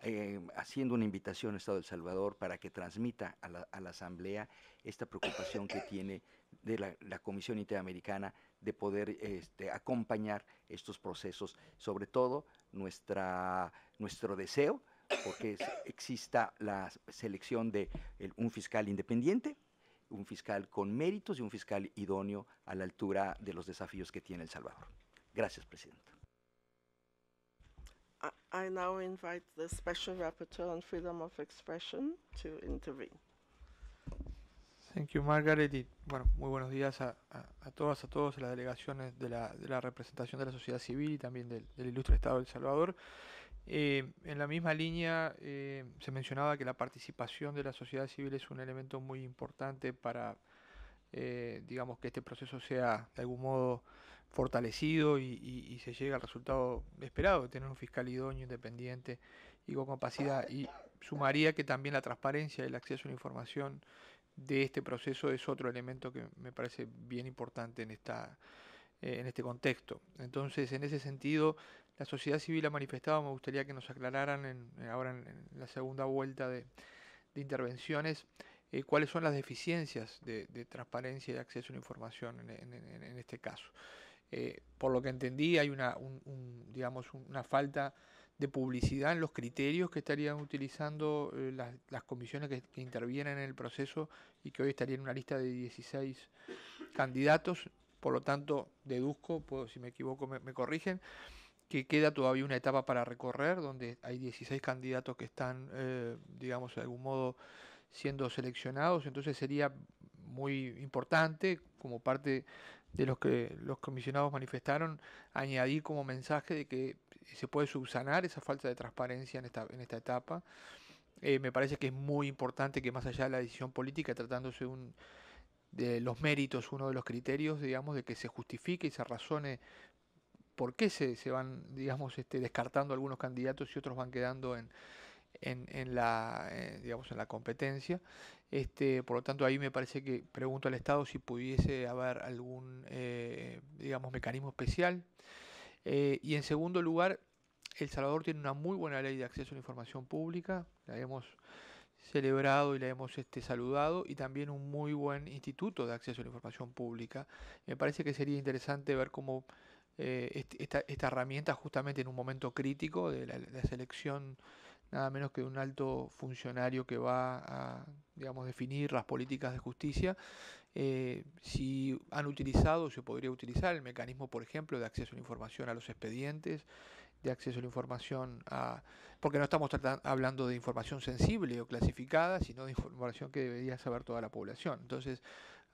eh, haciendo una invitación al Estado de Salvador para que transmita a la, Asamblea esta preocupación que tiene de la, Comisión Interamericana de poder este, acompañar estos procesos, sobre todo nuestra, nuestro deseo porque exista la selección de un fiscal independiente un fiscal con méritos y un fiscal idóneo a la altura de los desafíos que tiene El Salvador. Gracias, Presidente. I now invite the Special Rapporteur on Freedom of Expression to intervene. Thank you, Margaret. bueno, muy buenos días a, a, a todas, a todos, las delegaciones de la, representación de la sociedad civil y también del, del ilustre Estado de El Salvador. Eh, en la misma línea eh, se mencionaba que la participación de la sociedad civil es un elemento muy importante para, eh, digamos, que este proceso sea de algún modo fortalecido y, se llegue al resultado esperado, de tener un fiscal idóneo, independiente y con capacidad. Y sumaría que también la transparencia, y el acceso a la información de este proceso es otro elemento que me parece bien importante en esta eh, en este contexto. Entonces, en ese sentido, la sociedad civil ha manifestado, me gustaría que nos aclararan ahora en, la segunda vuelta de, intervenciones, eh, cuáles son las deficiencias de, transparencia y de acceso a la información en, este caso. Eh, por lo que entendí, hay una, digamos, una falta de publicidad en los criterios que estarían utilizando las, comisiones que, intervienen en el proceso y que hoy estarían en una lista de 16 candidatos. Por lo tanto, deduzco, puedo, si me equivoco me, corrigen, que queda todavía una etapa para recorrer, donde hay 16 candidatos que están, eh, digamos, de algún modo siendo seleccionados, entonces sería muy importante, como parte de los que los comisionados manifestaron, añadir como mensaje de que se puede subsanar esa falta de transparencia en esta, etapa. Eh, me parece que es muy importante que más allá de la decisión política, tratándose de un de los méritos, uno de los criterios, digamos, de que se justifique y se razone por qué se, van, digamos, este, descartando algunos candidatos y otros van quedando en, la, eh, digamos, en la competencia. Este, por lo tanto, ahí me parece que pregunto al Estado si pudiese haber algún, eh, digamos, mecanismo especial. Eh, y en segundo lugar, El Salvador tiene una muy buena ley de acceso a la información pública, la hemos celebrado y la hemos este, saludado y también un muy buen instituto de acceso a la información pública. Me parece que sería interesante ver cómo eh, esta, herramienta justamente en un momento crítico de la, selección nada menos que de un alto funcionario que va a digamos, definir las políticas de justicia, eh, si han utilizado, o se podría utilizar el mecanismo, por ejemplo, de acceso a la información a los expedientes, de acceso a la información, porque no estamos hablando de información sensible o clasificada, sino de información que debería saber toda la población. Entonces,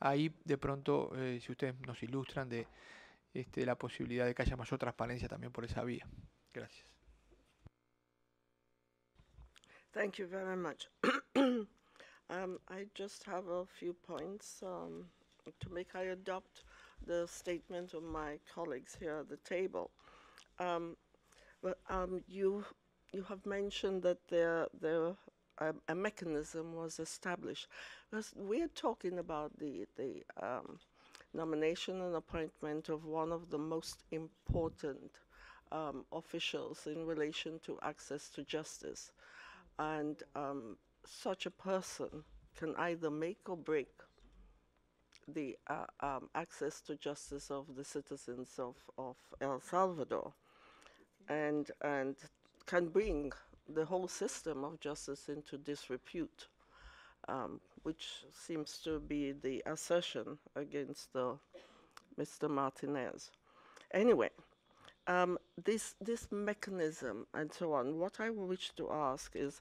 ahí de pronto, eh, si ustedes nos ilustran de este, la posibilidad de que haya mayor transparencia también por esa vía. Gracias. Thank you very much. um, I just have a few points um, to make. I adopt the statement of my colleagues here at the table. Um, um, you you have mentioned that there there um, a mechanism was established. Because we're talking about the the um, nomination and appointment of one of the most important um, officials in relation to access to justice, and um, such a person can either make or break the uh, access to justice of the citizens of, of El Salvador and, and can bring the whole system of justice into disrepute, um, which seems to be the assertion against Mr. Martinez. Anyway, um, this, this mechanism and so on, what I wish to ask is,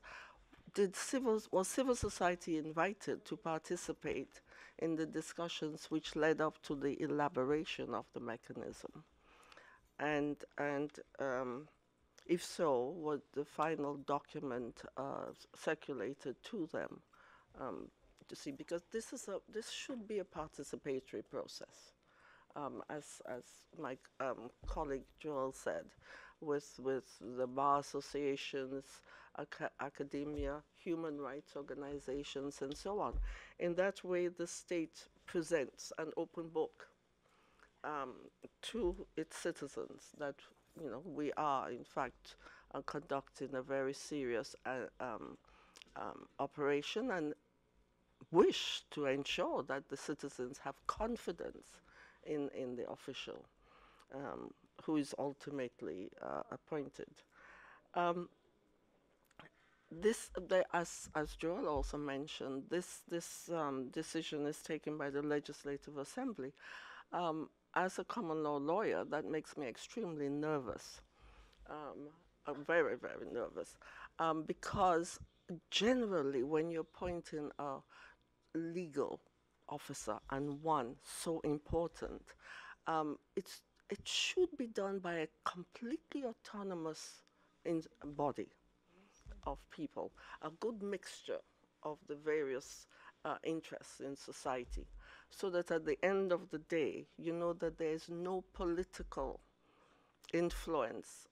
did civil, was civil society invited to participate in the discussions which led up to the elaboration of the mechanism? and and um, if so, what the final document uh, circulated to them um, to see? Because this is a this should be a participatory process, um, as as my um, colleague Joel said, with with the bar associations, ac academia, human rights organizations, and so on. In that way, the state presents an open book um, to its citizens that you know we are in fact uh, conducting a very serious uh, um, um, operation and wish to ensure that the citizens have confidence in in the official um, who is ultimately uh, appointed. Um, this, as, as Joel also mentioned, this, this um, decision is taken by the Legislative Assembly. Um, as a common law lawyer, that makes me extremely nervous. Um, I'm uh, very, very nervous um, because generally when you're appointing a legal officer and one so important, um, it's, it should be done by a completely autonomous body of people, a good mixture of the various uh, interests in society, so that at the end of the day, you know that there is no political influence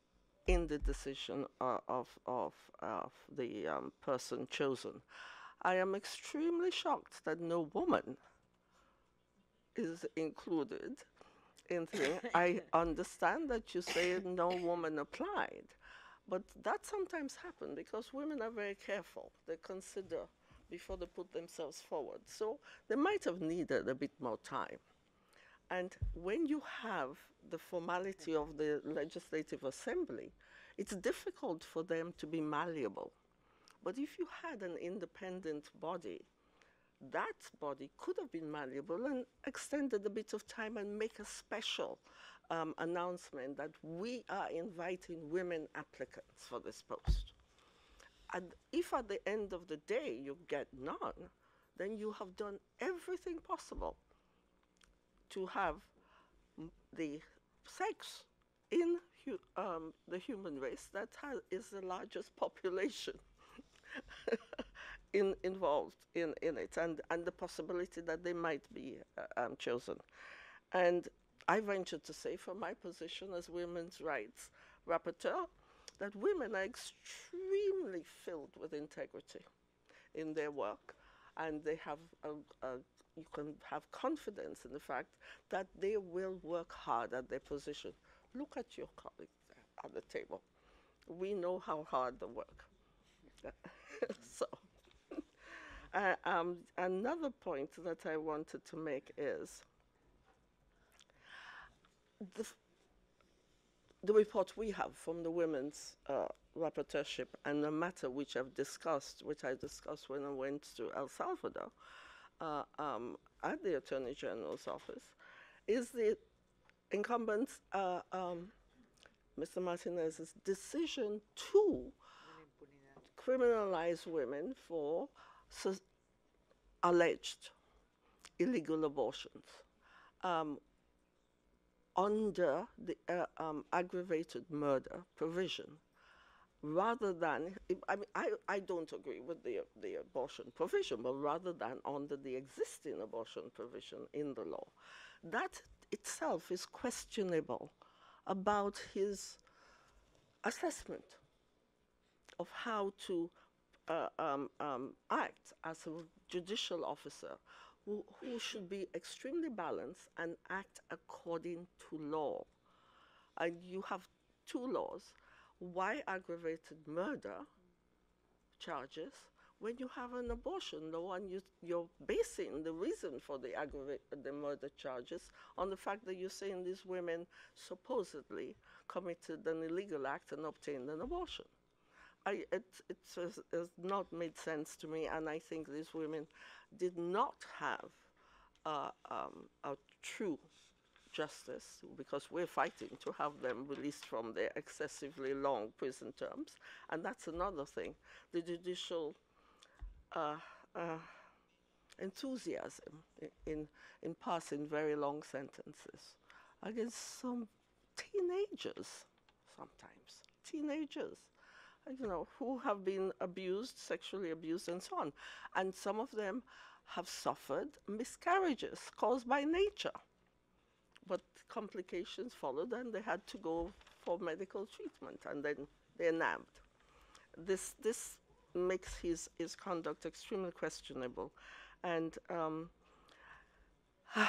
in the decision uh, of, of, of the um, person chosen. I am extremely shocked that no woman is included in I understand that you say no woman applied, but that sometimes happens because women are very careful. They consider before they put themselves forward. So they might have needed a bit more time. And when you have the formality of the Legislative Assembly, it's difficult for them to be malleable. But if you had an independent body, that body could have been malleable and extended a bit of time and make a special um, announcement that we are inviting women applicants for this post. And if at the end of the day you get none, then you have done everything possible to have the sex in hu um, the human race that is the largest population in, involved in, in it and, and the possibility that they might be uh, um, chosen. And I venture to say, from my position as women's rights rapporteur, that women are extremely filled with integrity in their work, and they have a, a, you can have confidence in the fact that they will work hard at their position. Look at your colleagues at the table. We know how hard they work. so. Uh, um, another point that I wanted to make is the, the report we have from the women's uh, rapporteurship and the matter which I've discussed, which I discussed when I went to El Salvador uh, um, at the Attorney General's office, is the incumbent uh, um, Mr. Martinez's decision to criminalize women for alleged illegal abortions. Um, under the uh, um, aggravated murder provision rather than, I mean, I, I don't agree with the, the abortion provision, but rather than under the existing abortion provision in the law. That itself is questionable about his assessment of how to uh, um, um, act as a judicial officer who, who should be extremely balanced and act according to law. And you have two laws why aggravated murder charges when you have an abortion The one you, are basing the reason for the aggravated the murder charges on the fact that you're saying these women supposedly committed an illegal act and obtained an abortion. I, it, it has, has, not made sense to me, and I think these women did not have uh, um, a true justice because we're fighting to have them released from their excessively long prison terms, and that's another thing. The judicial uh, uh, enthusiasm in, in, in passing very long sentences against some teenagers sometimes, teenagers you know, who have been abused, sexually abused, and so on. And some of them have suffered miscarriages caused by nature. But complications followed, and they had to go for medical treatment, and then they're nabbed. This, this makes his, his conduct extremely questionable. And um,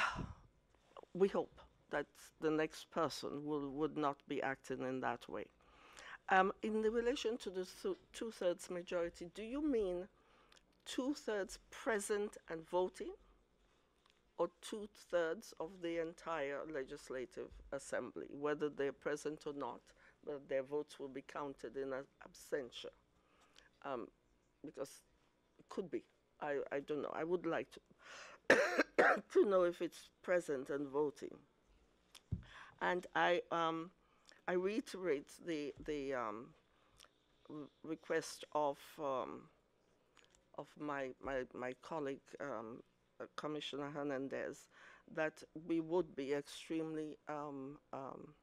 we hope that the next person will, would not be acting in that way. Um, in the relation to the th two-thirds majority, do you mean two-thirds present and voting or two-thirds of the entire legislative assembly, whether they're present or not, but their votes will be counted in absentia? Um, because it could be. I, I don't know. I would like to, to know if it's present and voting. And I... Um, I reiterate the, the um, request of, um, of my, my, my colleague, um, uh, Commissioner Hernandez, that we would be extremely um, um,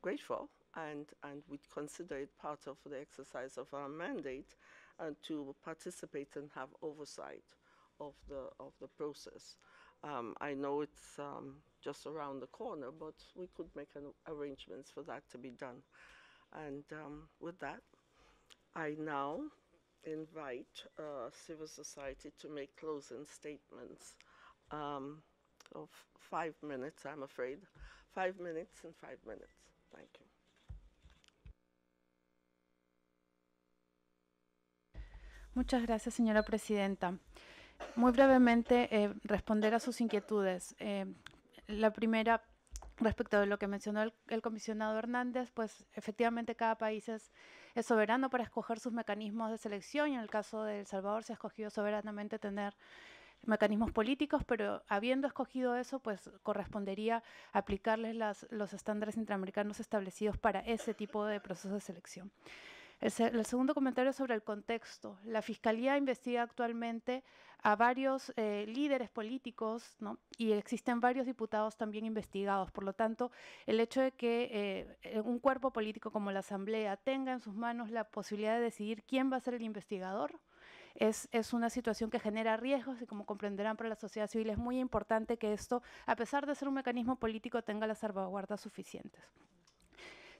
grateful and, and would consider it part of the exercise of our mandate and uh, to participate and have oversight of the, of the process. Um, I know it's um, just around the corner, but we could make arrangements for that to be done. And um, with that, I now invite uh, civil society to make closing statements um, of five minutes, I'm afraid. Five minutes and five minutes. Thank you. Muchas gracias, señora presidenta. Muy brevemente, eh, responder a sus inquietudes. Eh, La primera, respecto de lo que mencionó el, comisionado Hernández, pues efectivamente cada país es, soberano para escoger sus mecanismos de selección y en el caso de El Salvador se ha escogido soberanamente tener mecanismos políticos, pero habiendo escogido eso, pues correspondería aplicarles los estándares intraamericanos establecidos para ese tipo de proceso de selección. El, segundo comentario es sobre el contexto. La Fiscalía investiga actualmente a varios eh, líderes políticos y existen varios diputados también investigados. Por lo tanto, el hecho de que eh, eh, un cuerpo político como la Asamblea tenga en sus manos la posibilidad de decidir quién va a ser el investigador, es, una situación que genera riesgos y como comprenderán para la sociedad civil es muy importante que esto, a pesar de ser un mecanismo político, tenga las salvaguardas suficientes.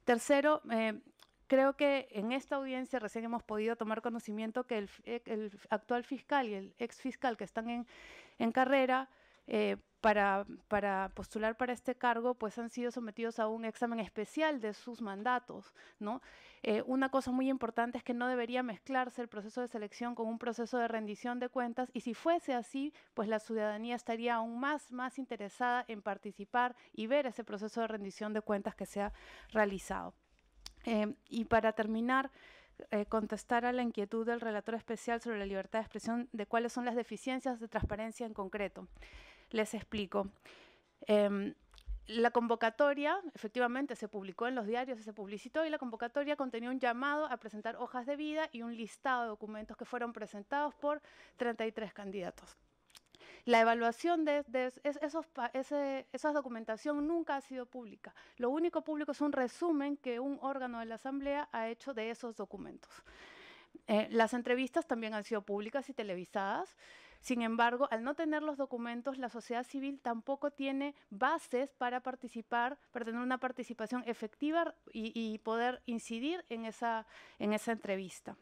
Tercero, creo que en esta audiencia recién hemos podido tomar conocimiento que el, eh, actual fiscal y el ex fiscal que están en, carrera eh, para, postular para este cargo, pues han sido sometidos a un examen especial de sus mandatos, eh, una cosa muy importante es que no debería mezclarse el proceso de selección con un proceso de rendición de cuentas y si fuese así, pues la ciudadanía estaría aún más, más interesada en participar y ver ese proceso de rendición de cuentas que se ha realizado. Eh, y para terminar, eh, contestar a la inquietud del relator especial sobre la libertad de expresión de cuáles son las deficiencias de transparencia en concreto. Les explico. Em, la convocatoria, efectivamente, se publicó en los diarios y se publicitó, y la convocatoria contenía un llamado a presentar hojas de vida y un listado de documentos que fueron presentados por 33 candidatos. La evaluación de, esos, esa documentación nunca ha sido pública. Lo único público es un resumen que un órgano de la Asamblea ha hecho de esos documentos. Eh, las entrevistas también han sido públicas y televisadas. Sin embargo, al no tener los documentos, la sociedad civil tampoco tiene bases para participar, para tener una participación efectiva y, y poder incidir en esa, en esa entrevista.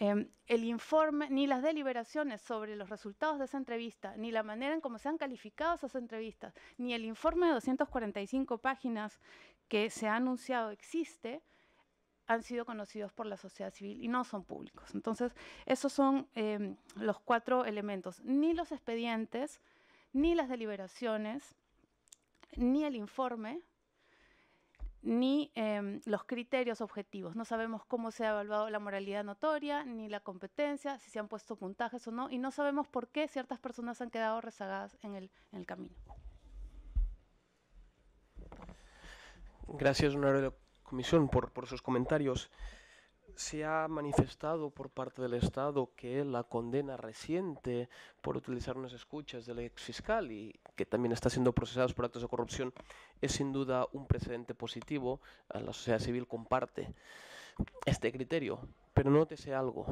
Em, el informe, ni las deliberaciones sobre los resultados de esa entrevista, ni la manera en cómo se han calificado esas entrevistas, ni el informe de 245 páginas que se ha anunciado existe, han sido conocidos por la sociedad civil y no son públicos. Entonces, esos son em, los cuatro elementos. Ni los expedientes, ni las deliberaciones, ni el informe ni em, los criterios objetivos. No sabemos cómo se ha evaluado la moralidad notoria, ni la competencia, si se han puesto puntajes o no, y no sabemos por qué ciertas personas han quedado rezagadas en el, camino. Gracias, honorable comisión, por, por sus comentarios se ha manifestado por parte del Estado que la condena reciente por utilizar unas escuchas del ex fiscal y que también está siendo procesado por actos de corrupción es sin duda un precedente positivo. La sociedad civil comparte este criterio. Pero nótese algo.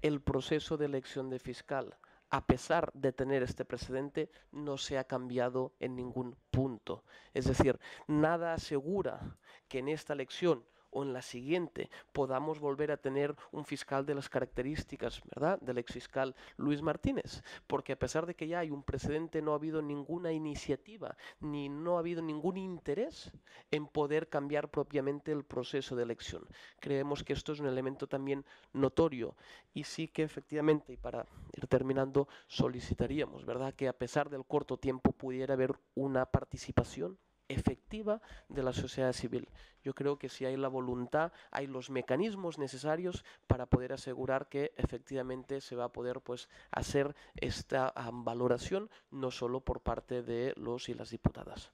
El proceso de elección de fiscal, a pesar de tener este precedente, no se ha cambiado en ningún punto. Es decir, nada asegura que en esta elección o en la siguiente podamos volver a tener un fiscal de las características, ¿verdad?, del exfiscal Luis Martínez, porque a pesar de que ya hay un precedente, no ha habido ninguna iniciativa, ni no ha habido ningún interés en poder cambiar propiamente el proceso de elección. Creemos que esto es un elemento también notorio y sí que efectivamente, y para ir terminando, solicitaríamos, ¿verdad?, que a pesar del corto tiempo pudiera haber una participación efectiva de la sociedad civil. Yo creo que si hay la voluntad, hay los mecanismos necesarios para poder asegurar que efectivamente se va a poder pues hacer esta valoración no solo por parte de los y las diputadas.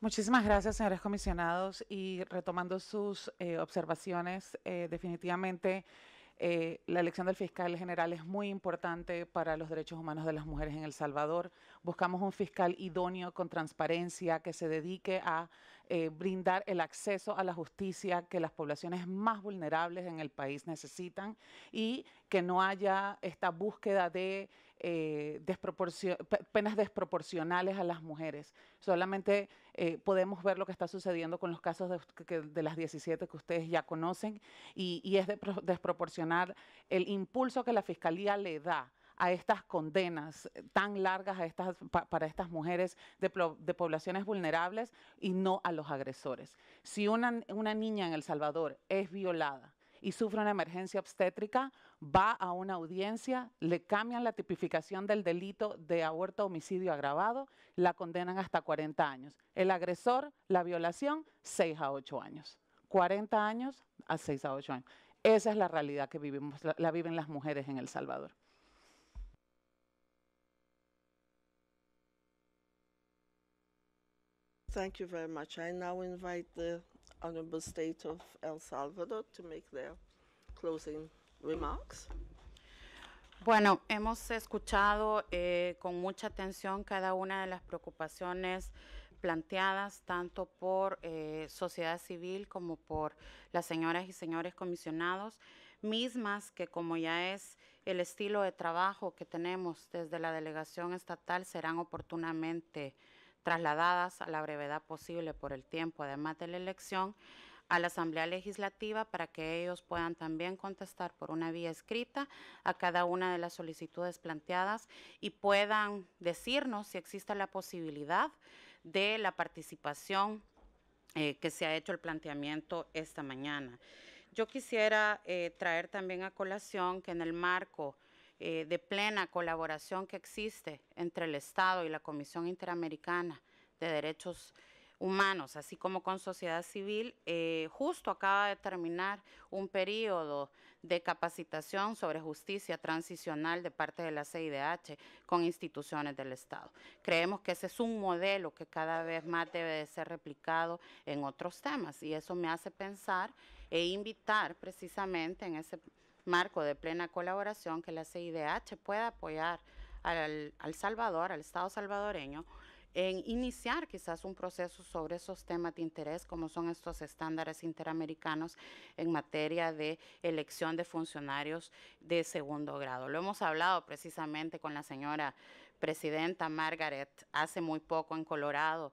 Muchísimas gracias, señores comisionados. Y retomando sus eh, observaciones, eh, definitivamente eh, la elección del fiscal general es muy importante para los derechos humanos de las mujeres en El Salvador. Buscamos un fiscal idóneo, con transparencia, que se dedique a eh, brindar el acceso a la justicia que las poblaciones más vulnerables en el país necesitan y que no haya esta búsqueda de eh, penas desproporcionales a las mujeres. Solamente eh, podemos ver lo que está sucediendo con los casos de, las 17 que ustedes ya conocen y, es desproporcionar el impulso que la Fiscalía le da a estas condenas eh, tan largas para estas mujeres de, poblaciones vulnerables y no a los agresores. Si una niña en El Salvador es violada y sufre una emergencia obstétrica, va a una audiencia, le cambian la tipificación del delito de aborto homicidio agravado, la condenan hasta 40 años. El agresor, la violación, 6 a 8 años. 40 años a 6 a 8 años. Esa es la realidad que vivimos, la, la viven las mujeres en El Salvador. Thank you very much. I now invite the Honorable State of El Salvador to make their closing remarks? Bueno, hemos escuchado eh, con mucha atención cada una de las preocupaciones planteadas tanto por eh, sociedad civil como por las señoras y señores comisionados, mismas que como ya es el estilo de trabajo que tenemos desde la delegación estatal serán oportunamente trasladadas a la brevedad posible por el tiempo, además de la elección a la Asamblea Legislativa para que ellos puedan también contestar por una vía escrita a cada una de las solicitudes planteadas y puedan decirnos si existe la posibilidad de la participación eh, que se ha hecho el planteamiento esta mañana. Yo quisiera eh, traer también a colación que en el marco eh, de plena colaboración que existe entre el Estado y la Comisión Interamericana de Derechos Humanos, humanos, así como con sociedad civil, eh, justo acaba de terminar un periodo de capacitación sobre justicia transicional de parte de la CIDH con instituciones del Estado. Creemos que ese es un modelo que cada vez más debe ser replicado en otros temas y eso me hace pensar e invitar precisamente en ese marco de plena colaboración que la CIDH pueda apoyar al Salvador, al Estado salvadoreño, en iniciar quizás un proceso sobre esos temas de interés, como son estos estándares interamericanos en materia de elección de funcionarios de segundo grado. Lo hemos hablado precisamente con la señora presidenta Margaret hace muy poco en Colorado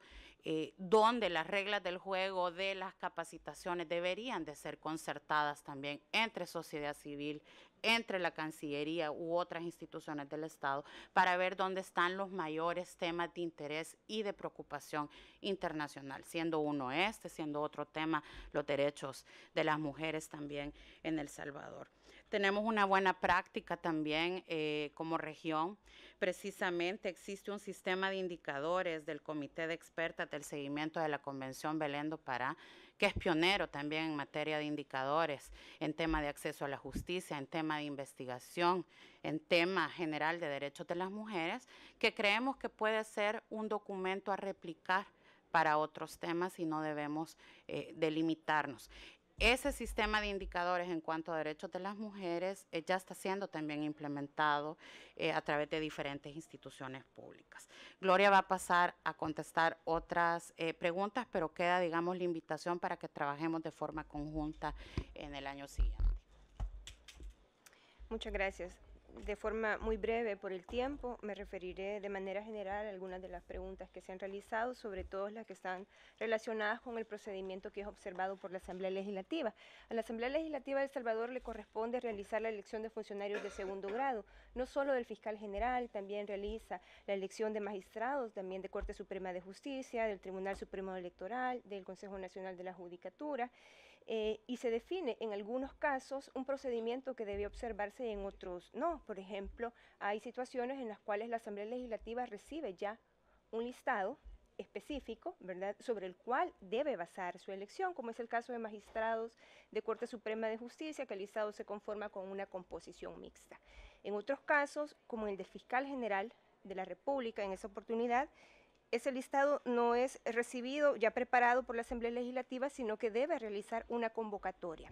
eh, donde las reglas del juego de las capacitaciones deberían de ser concertadas también entre sociedad civil, entre la Cancillería u otras instituciones del Estado, para ver dónde están los mayores temas de interés y de preocupación internacional, siendo uno este, siendo otro tema los derechos de las mujeres también en El Salvador. Tenemos una buena práctica también eh, como región Precisamente existe un sistema de indicadores del Comité de Expertas del Seguimiento de la Convención Belendo Pará, que es pionero también en materia de indicadores, en tema de acceso a la justicia, en tema de investigación, en tema general de derechos de las mujeres, que creemos que puede ser un documento a replicar para otros temas y no debemos eh, delimitarnos. Ese sistema de indicadores en cuanto a derechos de las mujeres eh, ya está siendo también implementado eh, a través de diferentes instituciones públicas. Gloria va a pasar a contestar otras eh, preguntas, pero queda, digamos, la invitación para que trabajemos de forma conjunta en el año siguiente. Muchas gracias de forma muy breve por el tiempo, me referiré de manera general a algunas de las preguntas que se han realizado, sobre todo las que están relacionadas con el procedimiento que es observado por la Asamblea Legislativa. A la Asamblea Legislativa de El Salvador le corresponde realizar la elección de funcionarios de segundo grado, no solo del fiscal general, también realiza la elección de magistrados, también de Corte Suprema de Justicia, del Tribunal Supremo Electoral, del Consejo Nacional de la Judicatura, eh, y se define en algunos casos un procedimiento que debe observarse y en otros no. Por ejemplo, hay situaciones en las cuales la Asamblea Legislativa recibe ya un listado específico, ¿verdad?, sobre el cual debe basar su elección, como es el caso de magistrados de Corte Suprema de Justicia, que el listado se conforma con una composición mixta. En otros casos, como el del fiscal general de la República, en esa oportunidad, ese listado no es recibido ya preparado por la Asamblea Legislativa, sino que debe realizar una convocatoria.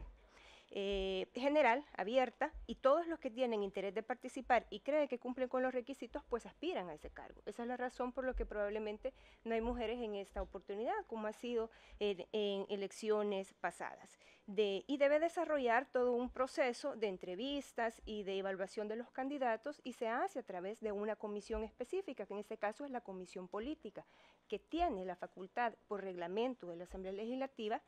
Eh, general, abierta, y todos los que tienen interés de participar y creen que cumplen con los requisitos, pues aspiran a ese cargo. Esa es la razón por la que probablemente no hay mujeres en esta oportunidad, como ha sido en, elecciones pasadas. y debe desarrollar todo un proceso de entrevistas y de evaluación de los candidatos y se hace a través de una comisión específica, que en este caso es la comisión política, que tiene la facultad por reglamento de la Asamblea Legislativa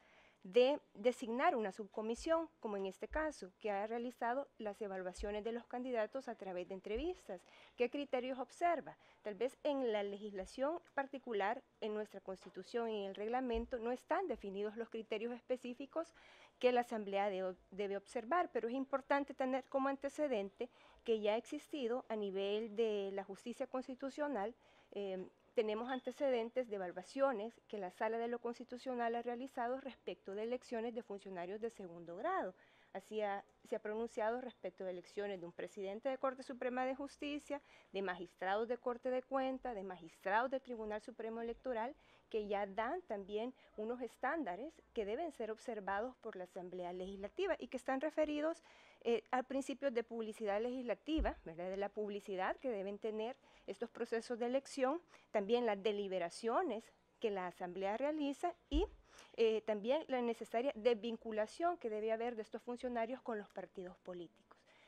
de designar una subcomisión, como en este caso, que ha realizado las evaluaciones de los candidatos a través de entrevistas. ¿Qué criterios observa? Tal vez en la legislación particular, en nuestra constitución y en el reglamento, no están definidos los criterios específicos que la Asamblea debe observar, pero es importante tener como antecedente que ya ha existido a nivel de la justicia constitucional eh, tenemos antecedentes de evaluaciones que la Sala de lo Constitucional ha realizado respecto de elecciones de funcionarios de segundo grado. Así se ha pronunciado respecto de elecciones de un presidente de Corte Suprema de Justicia, de magistrados de Corte de Cuentas, de magistrados del Tribunal Supremo Electoral que ya dan también unos estándares que deben ser observados por la Asamblea Legislativa y que están referidos eh, al principio de publicidad legislativa, ¿verdad? de la publicidad que deben tener estos procesos de elección, también las deliberaciones que la Asamblea realiza y eh, también la necesaria desvinculación que debe haber de estos funcionarios con los partidos políticos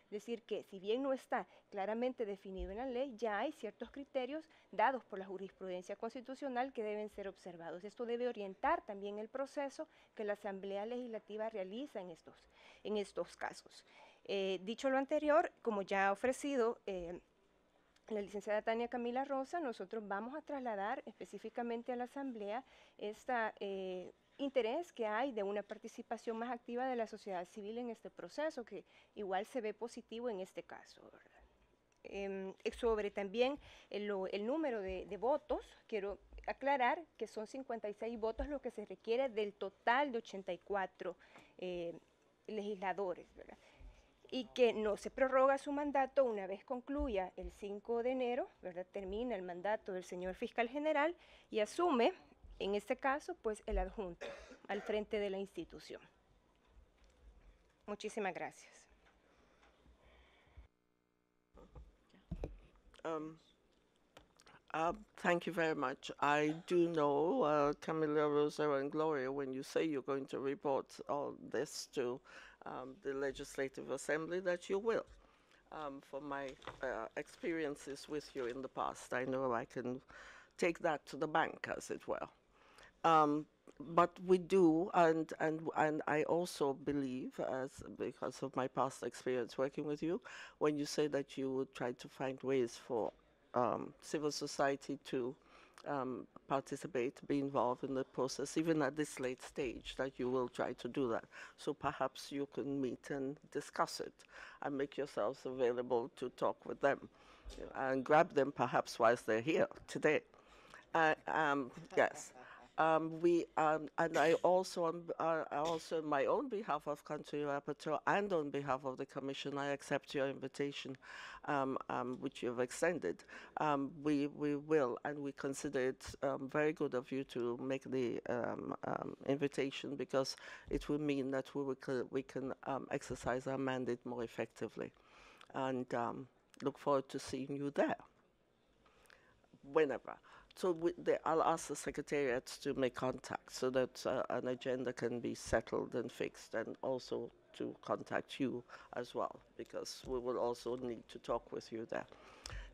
decir que si bien no está claramente definido en la ley, ya hay ciertos criterios dados por la jurisprudencia constitucional que deben ser observados. Esto debe orientar también el proceso que la Asamblea Legislativa realiza en estos, en estos casos. Eh, dicho lo anterior, como ya ha ofrecido... Eh, la licenciada Tania Camila Rosa, nosotros vamos a trasladar específicamente a la Asamblea esta eh, interés que hay de una participación más activa de la sociedad civil en este proceso, que igual se ve positivo en este caso. Em, eh, sobre también el, número de, votos, quiero aclarar que son 56 votos lo que se requiere del total de 84 eh, legisladores, ¿verdad? y que no se prorroga su mandato una vez concluya el 5 de enero, ¿verdad? termina el mandato del señor fiscal general y asume En este caso, pues el adjunto al frente de la institución. Muchísimas gracias. Um, uh, thank you very much. I do know, uh, Camila, Rosa and Gloria, when you say you're going to report all this to um, the Legislative Assembly, that you will. Um, from my uh, experiences with you in the past, I know I can take that to the bank, as it were. Um, but we do, and and and I also believe, as because of my past experience working with you, when you say that you would try to find ways for um, civil society to um, participate, be involved in the process, even at this late stage, that you will try to do that. So perhaps you can meet and discuss it, and make yourselves available to talk with them, and grab them perhaps whilst they're here today. Uh, um, yes. Um, we um, and I also on uh, also on my own behalf of country rapporteur and on behalf of the commission, I accept your invitation, um, um which you have extended. Um, we we will and we consider it um, very good of you to make the invitation because it will mean that we will, we can exercise our mandate more effectively, and look forward to seeing you there whenever. So we, they, I'll ask the secretariat to make contact so that uh, an agenda can be settled and fixed, and also to contact you as well, because we will also need to talk with you there.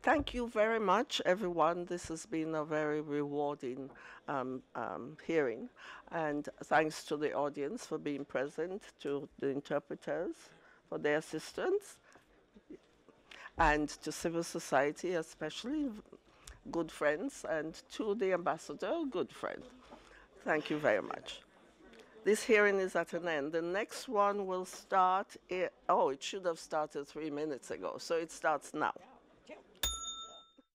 Thank you very much, everyone. This has been a very rewarding um, um, hearing, and thanks to the audience for being present, to the interpreters for their assistance, and to civil society, especially good friends, and to the ambassador, good friend. Thank you very much. This hearing is at an end. The next one will start, oh, it should have started three minutes ago, so it starts now.